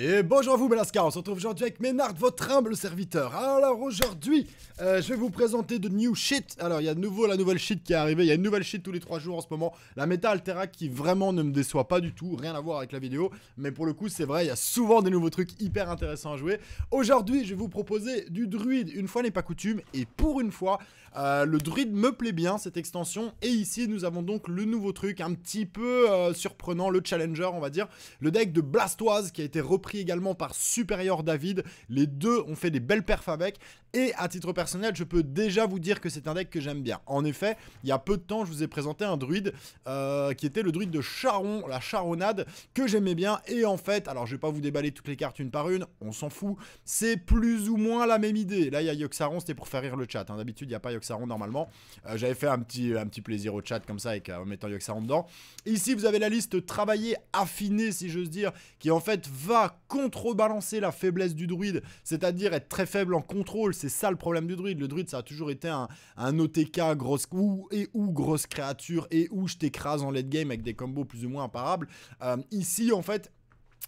Et bonjour à vous Belaska, on se retrouve aujourd'hui avec Ménard, votre humble serviteur. Alors aujourd'hui, euh, je vais vous présenter de new shit. Alors il y a de nouveau la nouvelle shit qui est arrivée, il y a une nouvelle shit tous les 3 jours en ce moment. La meta Altera qui vraiment ne me déçoit pas du tout, rien à voir avec la vidéo. Mais pour le coup c'est vrai, il y a souvent des nouveaux trucs hyper intéressants à jouer. Aujourd'hui je vais vous proposer du druide, une fois n'est pas coutume. Et pour une fois, euh, le druide me plaît bien, cette extension. Et ici, nous avons donc le nouveau truc, un petit peu euh, surprenant, le challenger, on va dire. Le deck de Blastoise, qui a été repris également par Superior David. Les deux ont fait des belles perfs avec. Et à titre personnel, je peux déjà vous dire que c'est un deck que j'aime bien. En effet, il y a peu de temps, je vous ai présenté un druide euh, qui était le druide de Charon, la charonade que j'aimais bien. Et en fait, alors je vais pas vous déballer toutes les cartes une par une, on s'en fout. C'est plus ou moins la même idée. Là, il y a Yoxaron, c'était pour faire rire le chat. Hein. D'habitude, il n'y a pas rend normalement. Euh, j'avais fait un petit, un petit plaisir au chat comme ça avec, euh, en mettant Yoxaron dedans. Ici, vous avez la liste travaillée, affinée si j'ose dire, qui en fait va contrebalancer la faiblesse du druide, c'est-à-dire être très faible en contrôle. C'est ça le problème du druide. Le druide, ça a toujours été un, un OTK grosse ou et ou grosse créature et où je t'écrase en late game avec des combos plus ou moins imparables. Euh, ici, en fait,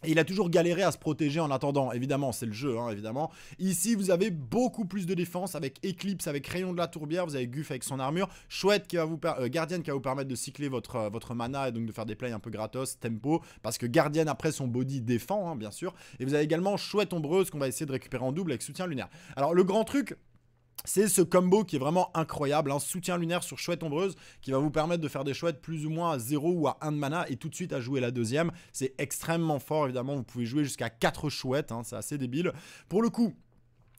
et il a toujours galéré à se protéger en attendant, évidemment, c'est le jeu, hein, évidemment. Ici, vous avez beaucoup plus de défense avec Eclipse, avec Rayon de la Tourbière, vous avez Guff avec son armure, Chouette qui va vous euh, qui va vous permettre de cycler votre, euh, votre mana et donc de faire des plays un peu gratos, tempo, parce que Gardienne après son body défend, hein, bien sûr. Et vous avez également Chouette Ombreuse qu'on va essayer de récupérer en double avec Soutien Lunaire. Alors le grand truc, c'est ce combo qui est vraiment incroyable, un soutien lunaire sur chouette ombreuse qui va vous permettre de faire des chouettes plus ou moins à 0 ou à 1 de mana et tout de suite à jouer la deuxième. C'est extrêmement fort évidemment, vous pouvez jouer jusqu'à 4 chouettes, hein, c'est assez débile. Pour le coup,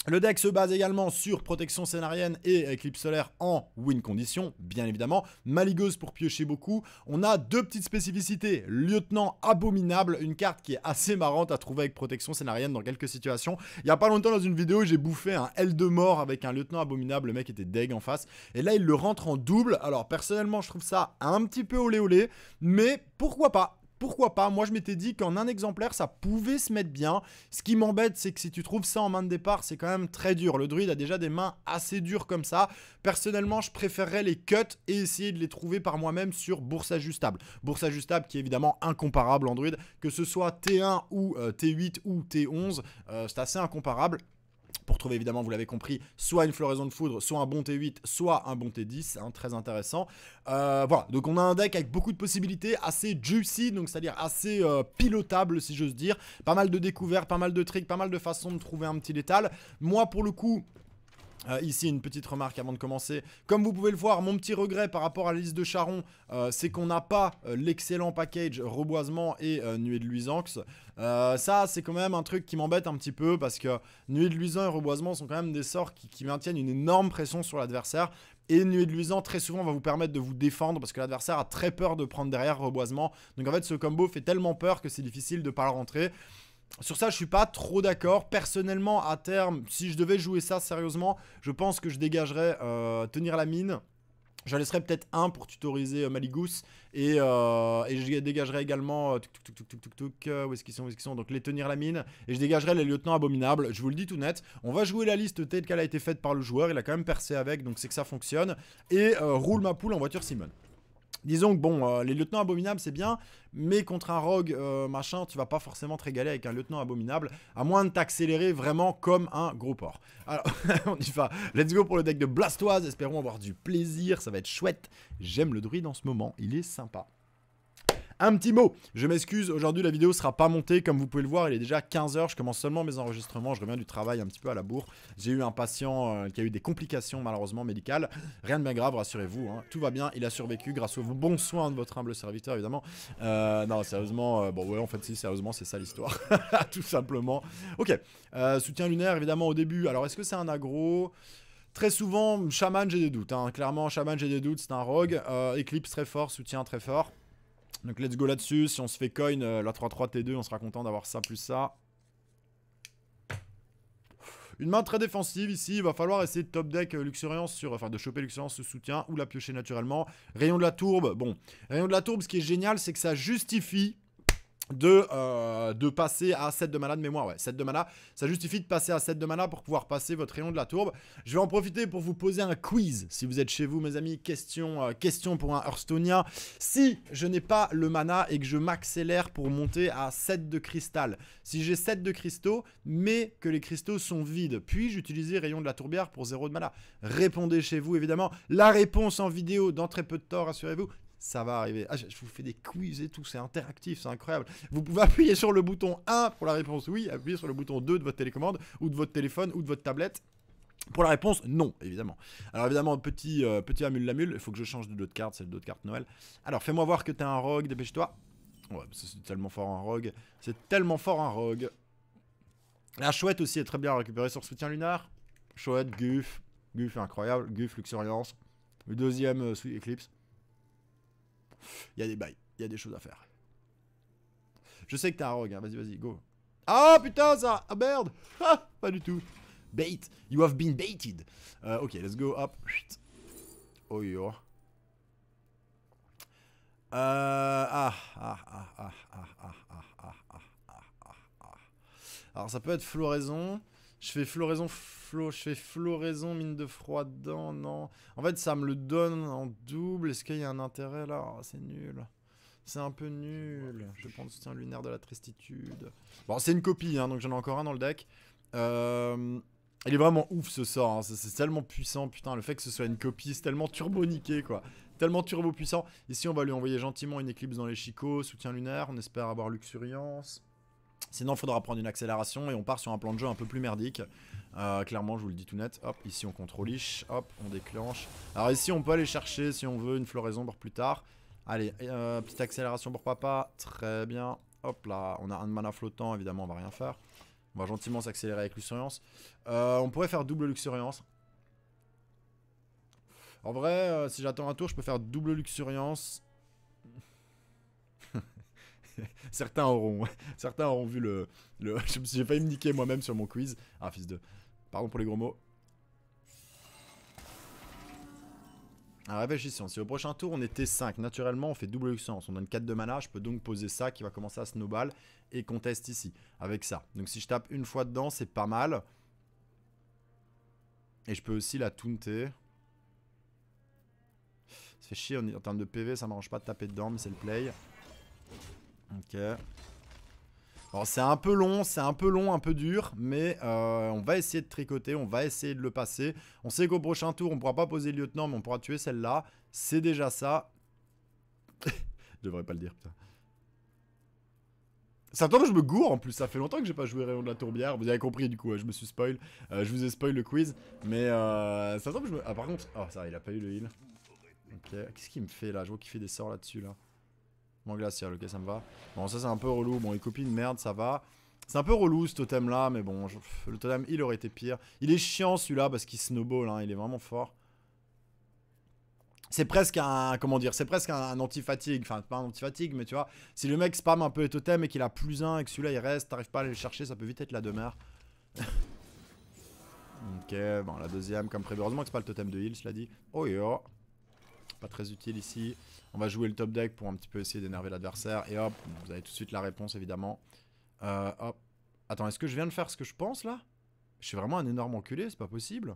le deck se base également sur protection scénarienne et éclipse solaire en win condition, bien évidemment. Maligose pour piocher beaucoup. On a deux petites spécificités. Lieutenant abominable, une carte qui est assez marrante à trouver avec protection scénarienne dans quelques situations. Il n'y a pas longtemps dans une vidéo, j'ai bouffé un l de mort avec un lieutenant abominable. Le mec était deg en face. Et là, il le rentre en double. Alors personnellement, je trouve ça un petit peu olé olé. Mais pourquoi pas pourquoi pas Moi, je m'étais dit qu'en un exemplaire, ça pouvait se mettre bien. Ce qui m'embête, c'est que si tu trouves ça en main de départ, c'est quand même très dur. Le druide a déjà des mains assez dures comme ça. Personnellement, je préférerais les cuts et essayer de les trouver par moi-même sur bourse ajustable. Bourse ajustable qui est évidemment incomparable en druide, que ce soit T1 ou euh, T8 ou T11, euh, c'est assez incomparable pour trouver évidemment, vous l'avez compris, soit une floraison de foudre, soit un bon T8, soit un bon T10, hein, très intéressant. Euh, voilà, donc on a un deck avec beaucoup de possibilités, assez juicy, donc c'est-à-dire assez euh, pilotable si j'ose dire. Pas mal de découvertes, pas mal de tricks, pas mal de façons de trouver un petit létal. Moi pour le coup, euh, ici, une petite remarque avant de commencer. Comme vous pouvez le voir, mon petit regret par rapport à la liste de Charon, euh, c'est qu'on n'a pas euh, l'excellent package reboisement et nuée de luisanx. ça, c'est quand même un truc qui m'embête un petit peu parce que nuée de luisance et reboisement sont quand même des sorts qui, maintiennent une énorme pression sur l'adversaire. Et nuée de luisance très souvent va vous permettre de vous défendre parce que l'adversaire a très peur de prendre derrière reboisement. Donc en fait ce combo fait tellement peur que c'est difficile de ne pas le rentrer. Sur ça, je suis pas trop d'accord. Personnellement, à terme, si je devais jouer ça sérieusement, je pense que je dégagerais euh, tenir la mine. J'en laisserai peut-être un pour tutoriser euh, euh Et, je dégagerai également. Euh, où est-ce qu'ils sont, où est-ce qu'ils sont Donc les tenir la mine. Et je dégagerai les lieutenants abominables. Je vous le dis tout net. On va jouer la liste telle qu'elle a été faite par le joueur. Il a quand même percé avec. Donc c'est que ça fonctionne. Et roule ma poule en voiture Simone. Disons que bon, euh, les lieutenants abominables c'est bien, mais contre un rogue euh, machin, tu vas pas forcément te régaler avec un lieutenant abominable, à moins de t'accélérer vraiment comme un gros porc. Alors, on y va. Let's go pour le deck de Blastoise, espérons avoir du plaisir, ça va être chouette. J'aime le druide en ce moment, il est sympa un petit mot. Je m'excuse, aujourd'hui la vidéo sera pas montée, comme vous pouvez le voir, il est déjà 15h, je commence seulement mes enregistrements, je reviens du travail un petit peu à la bourre. J'ai eu un patient euh, qui a eu des complications malheureusement médicales, rien de bien grave, rassurez-vous, hein. tout va bien, il a survécu grâce aux bons soins de votre humble serviteur évidemment. Euh, non, sérieusement, euh, bon ouais en fait si, sérieusement c'est ça l'histoire, tout simplement. Ok, soutien lunaire évidemment au début, alors est-ce que c'est un agro Très souvent, chaman j'ai des doutes. Hein. Clairement, chaman j'ai des doutes, c'est un rogue. Eclipse, très fort, soutien, très fort. Donc let's go là-dessus. Si on se fait coin, euh, la 3-3 T2, on sera content d'avoir ça plus ça. Une main très défensive ici, il va falloir essayer de top deck euh, Luxuriance sur, enfin de choper Luxuriance ce soutien ou la piocher naturellement. Rayon de la tourbe, bon, rayon de la tourbe, ce qui est génial, c'est que ça justifie euh, de, passer à 7 de mana de mémoire. Ouais, 7 de mana, ça justifie de passer à 7 de mana pour pouvoir passer votre rayon de la tourbe. Je vais en profiter pour vous poser un quiz. Si vous êtes chez vous, mes amis, question, euh, question pour un Hearthstonien. Si je n'ai pas le mana et que je m'accélère pour monter à 7 de cristal, si j'ai 7 de cristaux, mais que les cristaux sont vides, puis-je utiliser rayon de la tourbière pour zéro de mana Répondez chez vous, évidemment. La réponse en vidéo dans très peu de temps, rassurez-vous ça va arriver. Ah, je vous fais des quiz et tout, c'est interactif, c'est incroyable. Vous pouvez appuyer sur le bouton 1 pour la réponse oui, appuyer sur le bouton 2 de votre télécommande, ou de votre téléphone, ou de votre tablette. Pour la réponse, non, évidemment. Alors évidemment, petit, euh, petit amule la il faut que je change de dos de carte, c'est le dos de carte Noël. Alors fais-moi voir que t'es un rogue, dépêche-toi. Ouais, c'est tellement fort un rogue. C'est tellement fort un rogue. La chouette aussi est très bien récupérée sur soutien lunaire. Chouette, Guff. Guff incroyable. Guff, Luxuriance. Le deuxième euh, sous Eclipse. Il y a des bails, il y a des choses à faire. Je sais que t'as un rogue, vas-y, vas-y, go. Ah putain, ça Ah merde Ah Pas du tout. Bait. You have been baited. Euh, ok, let's go, hop. Oh yo. Euh, ah, ah, ah, ah, ah, ah, ah, ah, ah, ah. Alors ça peut être floraison. Je fais floraison flo, je fais floraison mine de froid froidant, non. En fait, ça me le donne en double. Est-ce qu'il y a un intérêt là oh, C'est nul. C'est un peu nul. Je prends le soutien lunaire de la tristitude. Bon, c'est une copie, hein, donc j'en ai encore un dans le deck. Euh, il est vraiment ouf ce sort, hein. c'est tellement puissant, putain, le fait que ce soit une copie, c'est tellement turbo niqué, quoi, tellement turbo puissant. Ici on va lui envoyer gentiment une éclipse dans les chicots, soutien lunaire, on espère avoir luxuriance. Sinon, il faudra prendre une accélération et on part sur un plan de jeu un peu plus merdique. Euh, clairement, je vous le dis tout net. Hop, ici on contrôle Hop, on déclenche. Alors ici, on peut aller chercher, si on veut, une floraison pour plus tard. Allez, euh, petite accélération pour papa. Très bien. Hop là, on a un mana flottant, évidemment, on va rien faire. On va gentiment s'accélérer avec Luxuriance. Euh, on pourrait faire double Luxuriance. En vrai, si j'attends un tour, je peux faire double Luxuriance certains, auront, certains auront vu le... J'ai failli me niquer moi-même sur mon quiz. Ah, fils de... Pardon pour les gros mots. Alors ah, réfléchissons, si au prochain tour on était 5, naturellement on fait double sens on donne 4 de mana, je peux donc poser ça qui va commencer à snowball et conteste ici, avec ça. Donc si je tape une fois dedans, c'est pas mal. Et je peux aussi la tounter. C'est chiant en, en termes de PV, ça m'arrange pas de taper dedans, mais c'est le play. Ok. Alors c'est un peu long, c'est un peu long, un peu dur, mais euh, on va essayer de tricoter, on va essayer de le passer. On sait qu'au prochain tour, on pourra pas poser le lieutenant, mais on pourra tuer celle-là. C'est déjà ça. Je devrais pas le dire, putain. Ça tombe, je me gourre en plus, ça fait longtemps que j'ai pas joué Rayon de la Tourbière, vous avez compris du coup, je me suis spoil, euh, je vous ai spoil le quiz, mais euh, ça tombe, je me... Ah par contre, oh ça, il a pas eu le heal. Ok, qu'est-ce qu'il me fait là Je vois qu'il fait des sorts là-dessus là. Mon glacial, ok, ça me va. Bon, ça c'est un peu relou. Bon, copie une merde, ça va. C'est un peu relou ce totem là, mais bon, le totem il aurait été pire. Il est chiant celui-là parce qu'il snowball, hein, il est vraiment fort. C'est presque un, comment dire, c'est presque un, anti-fatigue, enfin pas un anti-fatigue, mais tu vois, si le mec spam un peu les totems et qu'il a plus un et que celui-là il reste, t'arrives pas à aller le chercher, ça peut vite être la demeure. ok, bon la deuxième comme prévu, heureusement que c'est pas le totem de heal, cela dit. Oh yo pas très utile ici. On va jouer le top deck pour un petit peu essayer d'énerver l'adversaire. Et hop, vous avez tout de suite la réponse évidemment. Euh, hop. Attends, est-ce que je viens de faire ce que je pense là Je suis vraiment un énorme enculé, c'est pas possible.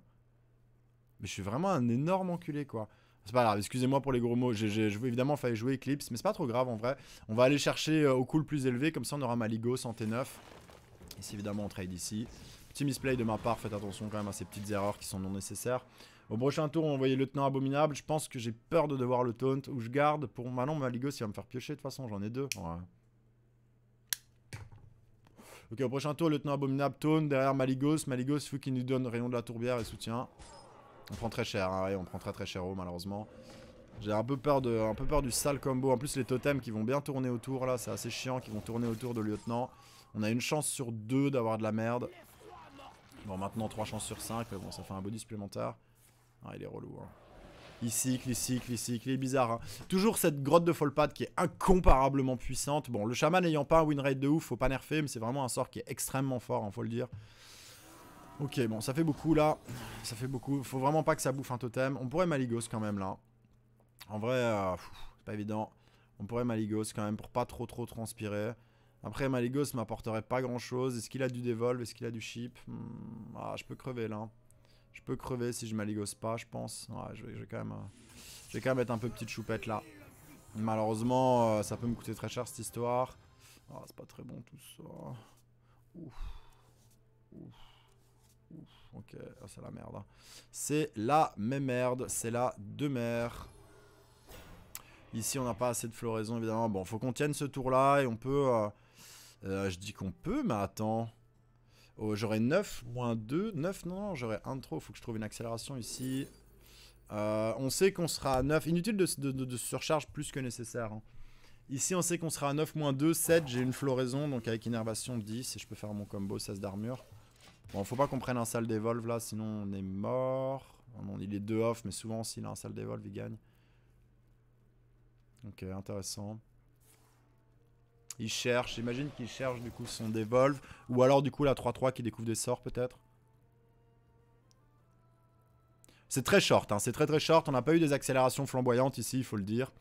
Mais je suis vraiment un énorme enculé quoi. C'est pas grave, excusez-moi pour les gros mots. J'ai évidemment fallait jouer Eclipse, mais c'est pas trop grave en vrai. On va aller chercher euh, au coup le plus élevé, comme ça on aura Maligo, santé 9. Ici évidemment on trade ici. Petit misplay de ma part, faites attention quand même à ces petites erreurs qui sont non nécessaires. Au prochain tour, on va envoyer Lieutenant Abominable. Je pense que j'ai peur de devoir le taunt ou je garde. Pour Malon Maligos, il va me faire piocher de toute façon. J'en ai deux. Ok, au prochain tour, le Lieutenant Abominable taunt. Derrière Maligos. Maligos, il faut qu'il nous donne Rayon de la Tourbière et soutien. On prend très cher. Hein, on prend très très cher, malheureusement. J'ai un, peu peur un peu peur du sale combo. En plus, les totems qui vont bien tourner autour, là, c'est assez chiant, qui vont tourner autour de Lieutenant. On a une chance sur deux d'avoir de la merde. Bon, maintenant, trois chances sur 5, bon, ça fait un bonus supplémentaire. Ah, il est relou. Hein. Il cycle, il cycle, il cycle, il est bizarre. Hein. Toujours cette grotte de Folpad qui est incomparablement puissante. Bon, le chaman n'ayant pas un win rate de ouf, faut pas nerfer, mais c'est vraiment un sort qui est extrêmement fort, hein, faut le dire. Ok, bon, ça fait beaucoup là. Ça fait beaucoup. Faut vraiment pas que ça bouffe un totem. On pourrait Maligos quand même là. En vrai, euh, c'est pas évident. On pourrait Maligos quand même pour pas trop trop transpirer. Après, Maligos m'apporterait pas grand chose. Est-ce qu'il a du Devolve Est-ce qu'il a du Chip hmm, Ah, je peux crever là. Je peux crever si je m'aligose pas, je pense. je vais, quand même, euh, quand même être un peu petite choupette là. Malheureusement, euh, ça peut me coûter très cher cette histoire. Ah, c'est pas très bon tout ça. Ouf. Ouf. Ouf. Ok, ah, c'est la merde. Hein. C'est la même merde, c'est la de mer. Ici, on n'a pas assez de floraison, évidemment. Bon, faut qu'on tienne ce tour-là et on peut... Euh, je dis qu'on peut, mais attends... Oh, j'aurais 9, moins 2, 9, non, j'aurais 1 de trop, faut que je trouve une accélération ici. Euh, on sait qu'on sera à 9, inutile de, surcharge plus que nécessaire. Hein. Ici on sait qu'on sera à 9, moins 2, 7, j'ai une floraison, donc avec innervation 10, et je peux faire mon combo 16 d'armure. Bon, faut pas qu'on prenne un sale d'évolve là, sinon on est mort. Ah il est 2 off, mais souvent s'il a un sale d'évolve, il gagne. Ok, intéressant. Il cherche, j'imagine qu'il cherche du coup son Devolve. Ou alors du coup la 3-3 qui découvre des sorts peut-être. C'est très short, hein, c'est très très short. On n'a pas eu des accélérations flamboyantes ici, il faut le dire.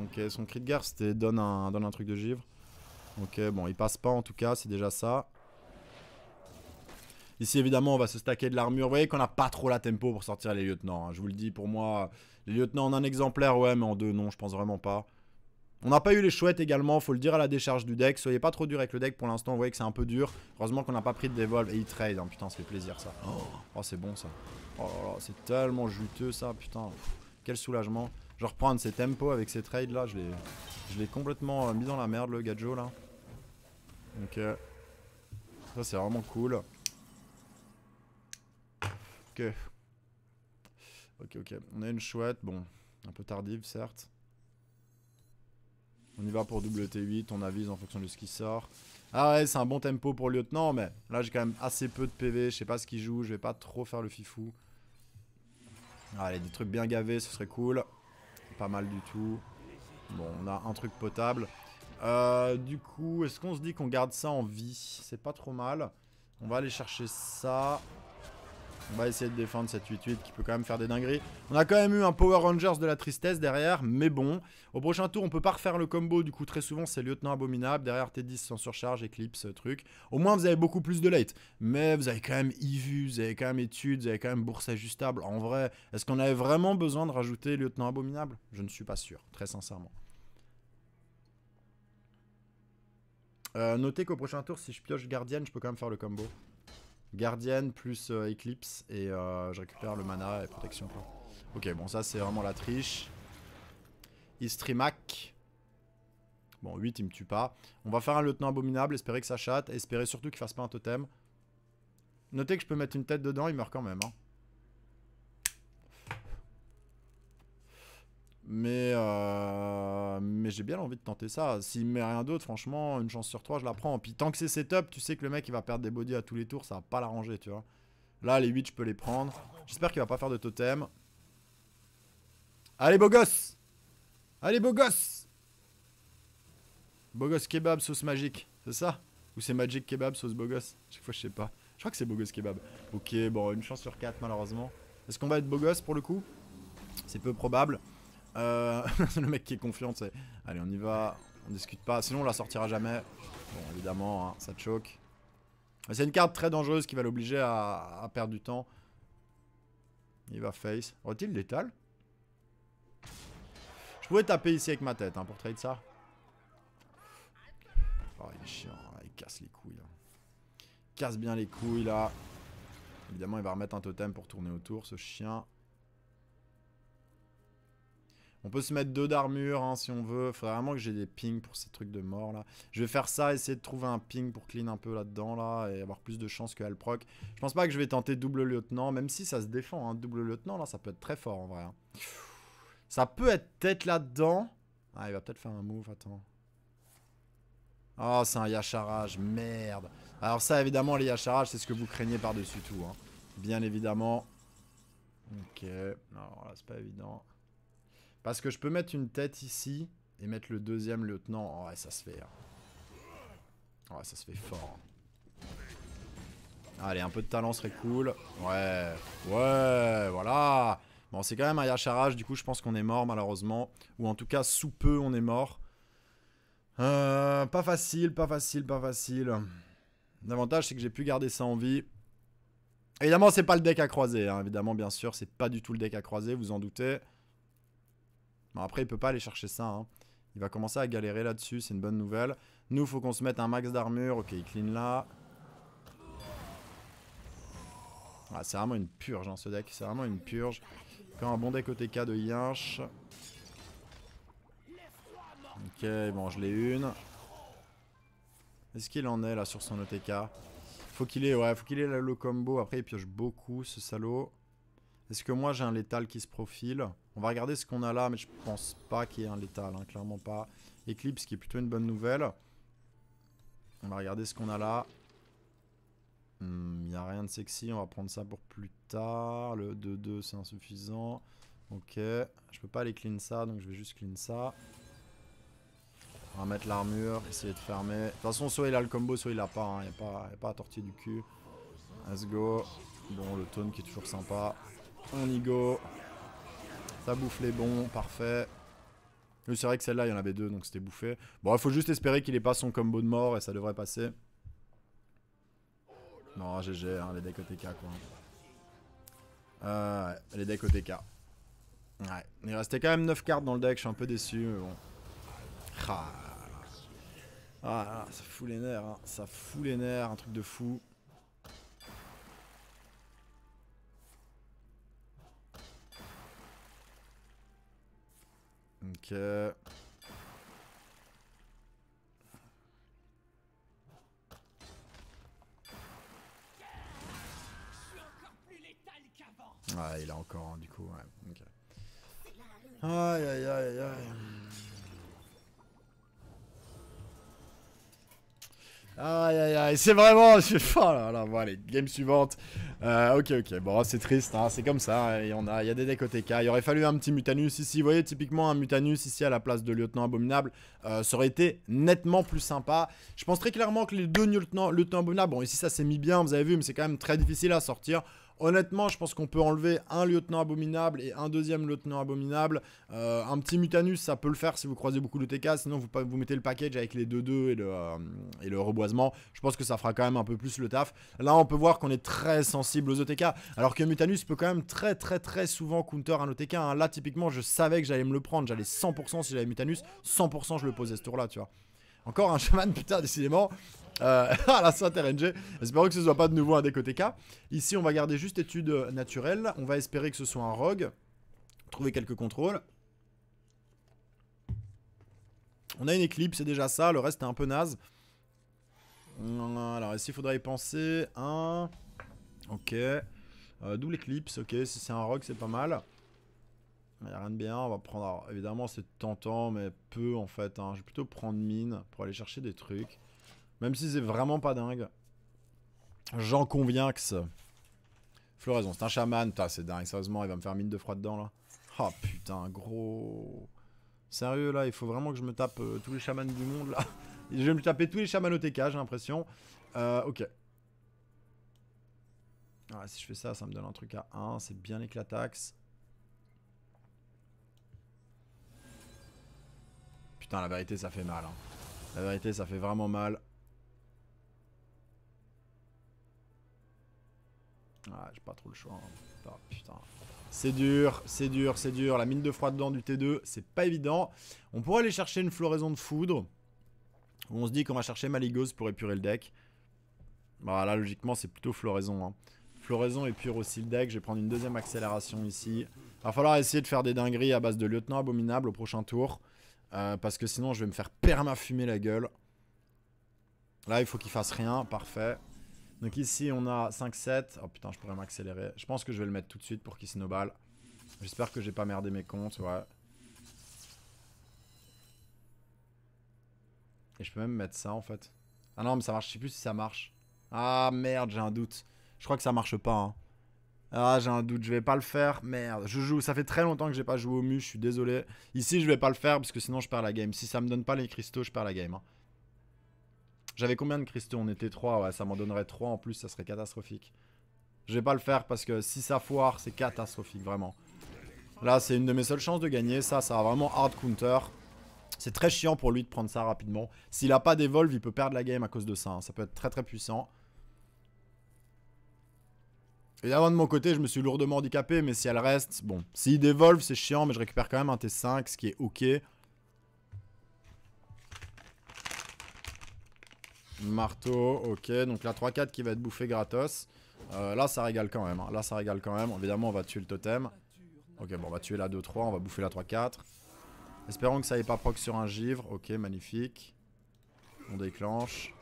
Ok, son cri de guerre c'était donne un, donne un truc de givre. Ok, bon, il passe pas en tout cas, c'est déjà ça. Ici, évidemment, on va se stacker de l'armure. Vous voyez qu'on n'a pas trop la tempo pour sortir les lieutenants. Hein. Je vous le dis, pour moi, les lieutenants en un exemplaire, ouais, mais en deux, non, je pense vraiment pas. On n'a pas eu les chouettes également, faut le dire à la décharge du deck. Soyez pas trop dur avec le deck pour l'instant, vous voyez que c'est un peu dur. Heureusement qu'on n'a pas pris de Devolve et il trade, hein. putain, ça fait plaisir ça. Oh. oh, c'est bon ça. Oh là là, c'est tellement juteux ça, putain. quel soulagement. Je reprends ces tempos avec ces trades là, je l'ai complètement euh, mis dans la merde le gadjo là. Donc euh, ça c'est vraiment cool. Ok. Ok, ok. On a une chouette, bon, un peu tardive certes. On y va pour WT8, on avise en fonction de ce qui sort. Ah ouais, c'est un bon tempo pour le lieutenant, mais là j'ai quand même assez peu de PV, je sais pas ce qu'il joue, je vais pas trop faire le fifou. Allez, ah, des trucs bien gavés, ce serait cool. Pas mal du tout. Bon, on a un truc potable. Euh, du coup, est-ce qu'on se dit qu'on garde ça en vie C'est pas trop mal. On va aller chercher ça. On va essayer de défendre cette 8-8 qui peut quand même faire des dingueries. On a quand même eu un Power Rangers de la tristesse derrière, mais bon. Au prochain tour, on peut pas refaire le combo. Du coup, très souvent, c'est Lieutenant Abominable. Derrière T10 sans surcharge, Eclipse, euh, truc. Au moins, vous avez beaucoup plus de late. Mais vous avez quand même Ivu, vous avez quand même études, vous avez quand même Bourse Ajustable. En vrai, est-ce qu'on avait vraiment besoin de rajouter Lieutenant Abominable Je ne suis pas sûr, très sincèrement. Euh, notez qu'au prochain tour, si je pioche gardienne, je peux quand même faire le combo. Guardian plus euh, Eclipse et euh, je récupère le mana et protection quoi. Ok bon ça c'est vraiment la triche. Istrimac. Bon 8 il me tue pas. On va faire un lieutenant abominable, espérer que ça chatte, espérer surtout qu'il fasse pas un totem. Notez que je peux mettre une tête dedans, il meurt quand même. Hein. Mais, euh, mais j'ai bien envie de tenter ça. S'il met rien d'autre, franchement, une chance sur trois, je la prends. Puis tant que c'est setup, tu sais que le mec il va perdre des bodies à tous les tours, ça va pas l'arranger, tu vois. Là, les 8, je peux les prendre. J'espère qu'il va pas faire de totem. Allez, beau gosse Allez, beau gosse Beau gosse kebab, sauce magique, c'est ça Ou c'est magic kebab, sauce beau gosse Chaque fois, je sais pas. Je crois que c'est beau gosse kebab. Ok, bon, une chance sur 4, malheureusement. Est-ce qu'on va être beau gosse pour le coup C'est peu probable. Euh, le mec qui est confiant, c'est allez, on y va, on discute pas, sinon on la sortira jamais. Bon, évidemment, hein, ça te choque. C'est une carte très dangereuse qui va l'obliger à, perdre du temps. Il va face. Aurait-il l'étal Je pouvais taper ici avec ma tête hein, pour trade ça. Oh, il est chiant, hein, casse les couilles. Il casse bien les couilles là. Évidemment, il va remettre un totem pour tourner autour, ce chien. On peut se mettre deux d'armure hein, si on veut. Faudrait vraiment que j'ai des pings pour ces trucs de mort là. Je vais faire ça, essayer de trouver un ping pour clean un peu là-dedans là et avoir plus de chance que Alproc. Je pense pas que je vais tenter double lieutenant, même si ça se défend. Hein. Double lieutenant là, ça peut être très fort en vrai. Hein. Ça peut être tête là-dedans. Ah, il va peut-être faire un move, attends. Oh, c'est un Yacharage, merde. Alors ça, évidemment, les Yacharages, c'est ce que vous craignez par-dessus tout. Hein. Bien évidemment. Ok, alors là, c'est pas évident. Parce que je peux mettre une tête ici et mettre le deuxième lieutenant. Oh, ouais, ça se fait. Hein. Ouais, oh, ça se fait fort. Hein. Allez, un peu de talent serait cool. Ouais, ouais, voilà. Bon, c'est quand même un Yacharage, du coup, je pense qu'on est mort, malheureusement. Ou en tout cas, sous peu, on est mort. Euh, pas facile, pas facile, pas facile. L'avantage, c'est que j'ai pu garder ça en vie. Évidemment, c'est pas le deck à croiser. Hein. Évidemment, bien sûr, c'est pas du tout le deck à croiser, vous en doutez. Bon, après, il peut pas aller chercher ça. Hein. Il va commencer à galérer là-dessus, c'est une bonne nouvelle. Nous, faut qu'on se mette un max d'armure. Ok, il clean là. Ah, c'est vraiment une purge, hein, ce deck. C'est vraiment une purge. Quand un bon deck OTK de Yinch. Ok, bon, je l'ai une. Est-ce qu'il en est, là, sur son OTK Faut qu'il ait, ouais, faut qu'il ait la low combo. Après, il pioche beaucoup, ce salaud. Est-ce que moi, j'ai un létal qui se profile on va regarder ce qu'on a là, mais je pense pas qu'il y ait un létal, hein, clairement pas. Eclipse, qui est plutôt une bonne nouvelle. On va regarder ce qu'on a là. Il hmm, n'y a rien de sexy, on va prendre ça pour plus tard. Le 2-2, c'est insuffisant. Ok, je peux pas aller clean ça, donc je vais juste clean ça. On va mettre l'armure, essayer de fermer. De toute façon, soit il a le combo, soit il n'a pas. Il hein. pas, n'y pas à tortiller du cul. Let's go. Bon, le taunt qui est toujours sympa. On y go. Ça bouffe les bons, parfait. c'est vrai que celle-là, il y en avait deux, donc c'était bouffé. Bon, il faut juste espérer qu'il ait pas son combo de mort et ça devrait passer. Non, GG, hein, les decks OTK, quoi. Euh, les decks OTK. Ouais, il restait quand même 9 cartes dans le deck, je suis un peu déçu, mais bon. Ah, ah ça fout les nerfs, hein, ça fout les nerfs, un truc de fou. Ok. Ah, il a encore, hein, du coup, ouais. Ok. Aïe, aïe, aïe, aïe. Aïe, aïe, aïe, c'est vraiment... Oh là là, bon, allez, game suivante. Euh, ok, ok, bon, c'est triste, hein. c'est comme ça. Hein. Il y, a, y a des decks Il aurait fallu un petit Mutanus ici. Vous voyez, typiquement, un Mutanus ici à la place de Lieutenant Abominable, euh, ça aurait été nettement plus sympa. Je pense très clairement que les deux lieutenants Lieutenant Abominable, bon, ici ça s'est mis bien, vous avez vu, mais c'est quand même très difficile à sortir. Honnêtement, je pense qu'on peut enlever un lieutenant abominable et un deuxième lieutenant abominable. Euh, un petit mutanus, ça peut le faire si vous croisez beaucoup de Sinon, vous, mettez le package avec les 2-2 euh, et, le, reboisement. Je pense que ça fera quand même un peu plus le taf. Là, on peut voir qu'on est très sensible aux OTK. Alors que mutanus peut quand même très très très souvent counter un OTK. Hein. Là, typiquement, je savais que j'allais me le prendre. J'allais 100% si j'avais mutanus. 100% je le posais ce tour-là, tu vois. Encore un chaman, putain, décidément. Ah la Sainte RNG. Espérons que ce ne soit pas de nouveau un K. Ici, on va garder juste étude naturelle. On va espérer que ce soit un rogue. Trouver quelques contrôles. On a une éclipse, c'est déjà ça. Le reste est un peu naze. Alors ici, il faudrait y penser. Un. Ok. Euh, double éclipse, ok. Si c'est un rogue, c'est pas mal. Il n'y a rien de bien, on va prendre... évidemment, c'est tentant, mais peu, en fait. Hein. Je vais plutôt prendre mine pour aller chercher des trucs. Même si c'est vraiment pas dingue. J'en conviens que Floraison, c'est un chaman. c'est dingue. Sérieusement, il va me faire mine de froid dedans, là. Oh, putain, gros. Sérieux, là, il faut vraiment que je me tape euh, tous les chamans du monde, là. je vais me taper tous les chamans au TK, j'ai l'impression. Euh, ok. Ah, si je fais ça, ça me donne un truc à 1. C'est bien éclataxe. Putain, la vérité, ça fait mal. Hein. La vérité, ça fait vraiment mal. Ah j'ai pas trop le choix. Hein. Ah, c'est dur, c'est dur, c'est dur. La mine de froid dedans du T2, c'est pas évident. On pourrait aller chercher une floraison de foudre. on se dit qu'on va chercher Maligos pour épurer le deck. Bah là, logiquement, c'est plutôt floraison. Hein. Floraison épure aussi le deck. Je vais prendre une deuxième accélération ici. Va falloir essayer de faire des dingueries à base de lieutenant abominable au prochain tour. Euh, parce que sinon, je vais me faire permafumer la gueule. Là, il faut qu'il fasse rien. Parfait. Donc ici, on a 5-7. Oh putain, je pourrais m'accélérer. Je pense que je vais le mettre tout de suite pour qu'il snowball. J'espère que j'ai pas merdé mes comptes, ouais. Et je peux même mettre ça en fait. Ah non, mais ça marche. Je sais plus si ça marche. Ah merde, j'ai un doute. Je crois que ça marche pas. Hein. Ah, j'ai un doute. Je vais pas le faire. Merde. Je joue. Ça fait très longtemps que j'ai pas joué au mu. Je suis désolé. Ici, je vais pas le faire parce que sinon, je perds la game. Si ça me donne pas les cristaux, je perds la game. Hein. J'avais combien de cristaux On était 3, ouais, ça m'en donnerait 3 en plus, ça serait catastrophique. Je vais pas le faire parce que si ça foire, c'est catastrophique, vraiment. Là, c'est une de mes seules chances de gagner, ça, ça a vraiment hard counter. C'est très chiant pour lui de prendre ça rapidement. S'il a pas d'évolve, il peut perdre la game à cause de ça, hein. ça peut être très très puissant. Et avant de mon côté, je me suis lourdement handicapé, mais si elle reste, bon. S'il dévolve, c'est chiant, mais je récupère quand même un T5, ce qui est ok. Marteau, ok. Donc la 3-4 qui va être bouffée gratos. Euh, là, ça régale quand même. Hein. Là, ça régale quand même. Évidemment, on va tuer le totem. Ok, bon, on va tuer la 2-3. On va bouffer la 3-4. Espérons que ça aille pas proc sur un givre. Ok, magnifique. On déclenche.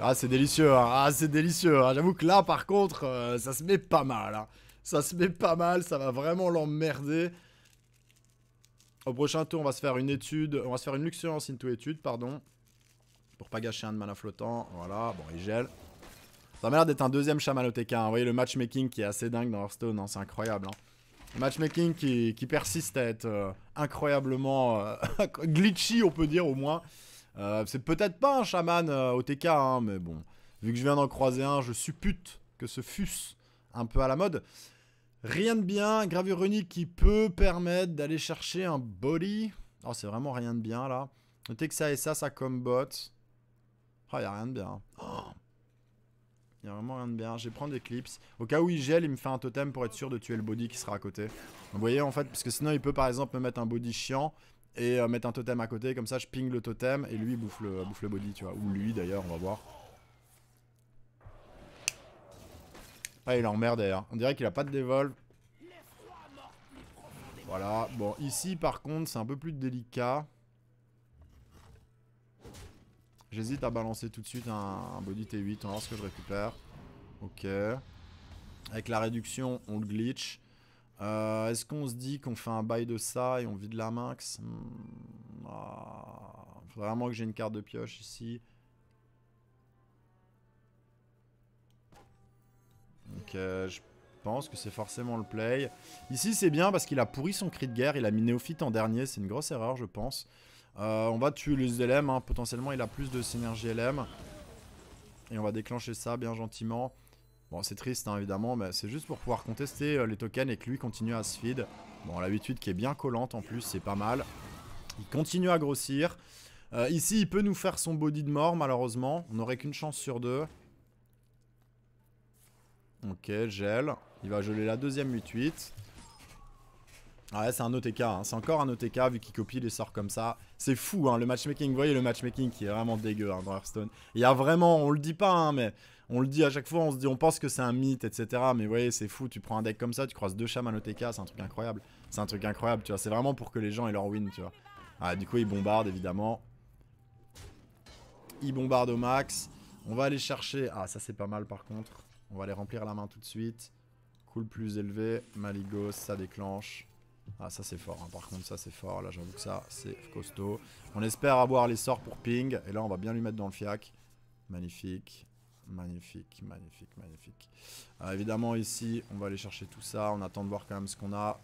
Ah, c'est délicieux. Hein. Ah, c'est délicieux. Hein. J'avoue que là, par contre, euh, ça se met pas mal. Ça se met pas mal. Ça va vraiment l'emmerder. Au prochain tour, on va se faire une étude. On va se faire une luxuriance into étude, pardon pour pas gâcher un de mana flottant. Voilà, bon, il gèle. Ça m'a l'air d'être un deuxième chaman au TK. Hein. Vous voyez le matchmaking qui est assez dingue dans Hearthstone, hein, c'est incroyable. Hein. matchmaking qui, persiste à être euh, incroyablement euh, glitchy, on peut dire au moins. Euh, c'est peut-être pas un chaman au TK, mais bon. Vu que je viens d'en croiser un, je suppute que ce fût un peu à la mode. Rien de bien, gravure unique qui peut permettre d'aller chercher un body. Oh, c'est vraiment rien de bien là. Notez que ça et ça, ça comme Oh, y a rien de bien. Il oh. a vraiment rien de bien. Je vais prendre clips Au cas où il gèle, il me fait un totem pour être sûr de tuer le body qui sera à côté. vous voyez en fait, parce que sinon il peut par exemple me mettre un body chiant et euh, mettre un totem à côté. Comme ça, je ping le totem et lui bouffe le, bouffe le body, tu vois. Ou lui d'ailleurs, on va voir. Ah, il en mer d'ailleurs. On dirait qu'il a pas de dévol. Voilà. Bon, ici par contre, c'est un peu plus délicat. J'hésite à balancer tout de suite un, body T8, on va voir ce que je récupère. Ok. Avec la réduction, on le glitch. Euh, est-ce qu'on se dit qu'on fait un bail de ça et on vide la max Il hmm, ah, Faudrait vraiment que j'ai une carte de pioche ici. Ok, je pense que c'est forcément le play. Ici, c'est bien parce qu'il a pourri son cri de guerre. Il a mis Néophyte en dernier. C'est une grosse erreur, je pense. Euh, on va tuer les LM, hein. potentiellement il a plus de synergie LM. Et on va déclencher ça bien gentiment. Bon c'est triste hein, évidemment, mais c'est juste pour pouvoir contester euh, les tokens et que lui continue à se feed. Bon l'habitude qui est bien collante en plus, c'est pas mal. Il continue à grossir. Euh, ici il peut nous faire son body de mort malheureusement, on n'aurait qu'une chance sur deux. Ok, gel. Il va geler la deuxième 8-8. Ouais, c'est un OTK, hein. c'est encore un OTK vu qu'il copie les sorts comme ça. C'est fou, hein, le matchmaking, vous voyez le matchmaking qui est vraiment dégueu hein, dans Hearthstone. Il y a vraiment, on le dit pas, hein, mais on le dit à chaque fois, on se dit, on pense que c'est un mythe, etc. Mais vous voyez, c'est fou, tu prends un deck comme ça, tu croises deux à l'OTK c'est un truc incroyable. C'est un truc incroyable, tu vois, c'est vraiment pour que les gens aient leur win, tu vois. Ah, du coup, ils bombardent, évidemment. Ils bombardent au max. On va aller chercher, ah ça c'est pas mal par contre. On va aller remplir la main tout de suite. Cool plus élevé, Maligos, ça déclenche. Ah ça c'est fort, hein. par contre ça c'est fort, là j'avoue que ça c'est costaud. On espère avoir les sorts pour ping, et là on va bien lui mettre dans le fiac. Magnifique, magnifique, magnifique, magnifique. Ah, évidemment ici on va aller chercher tout ça, on attend de voir quand même ce qu'on a.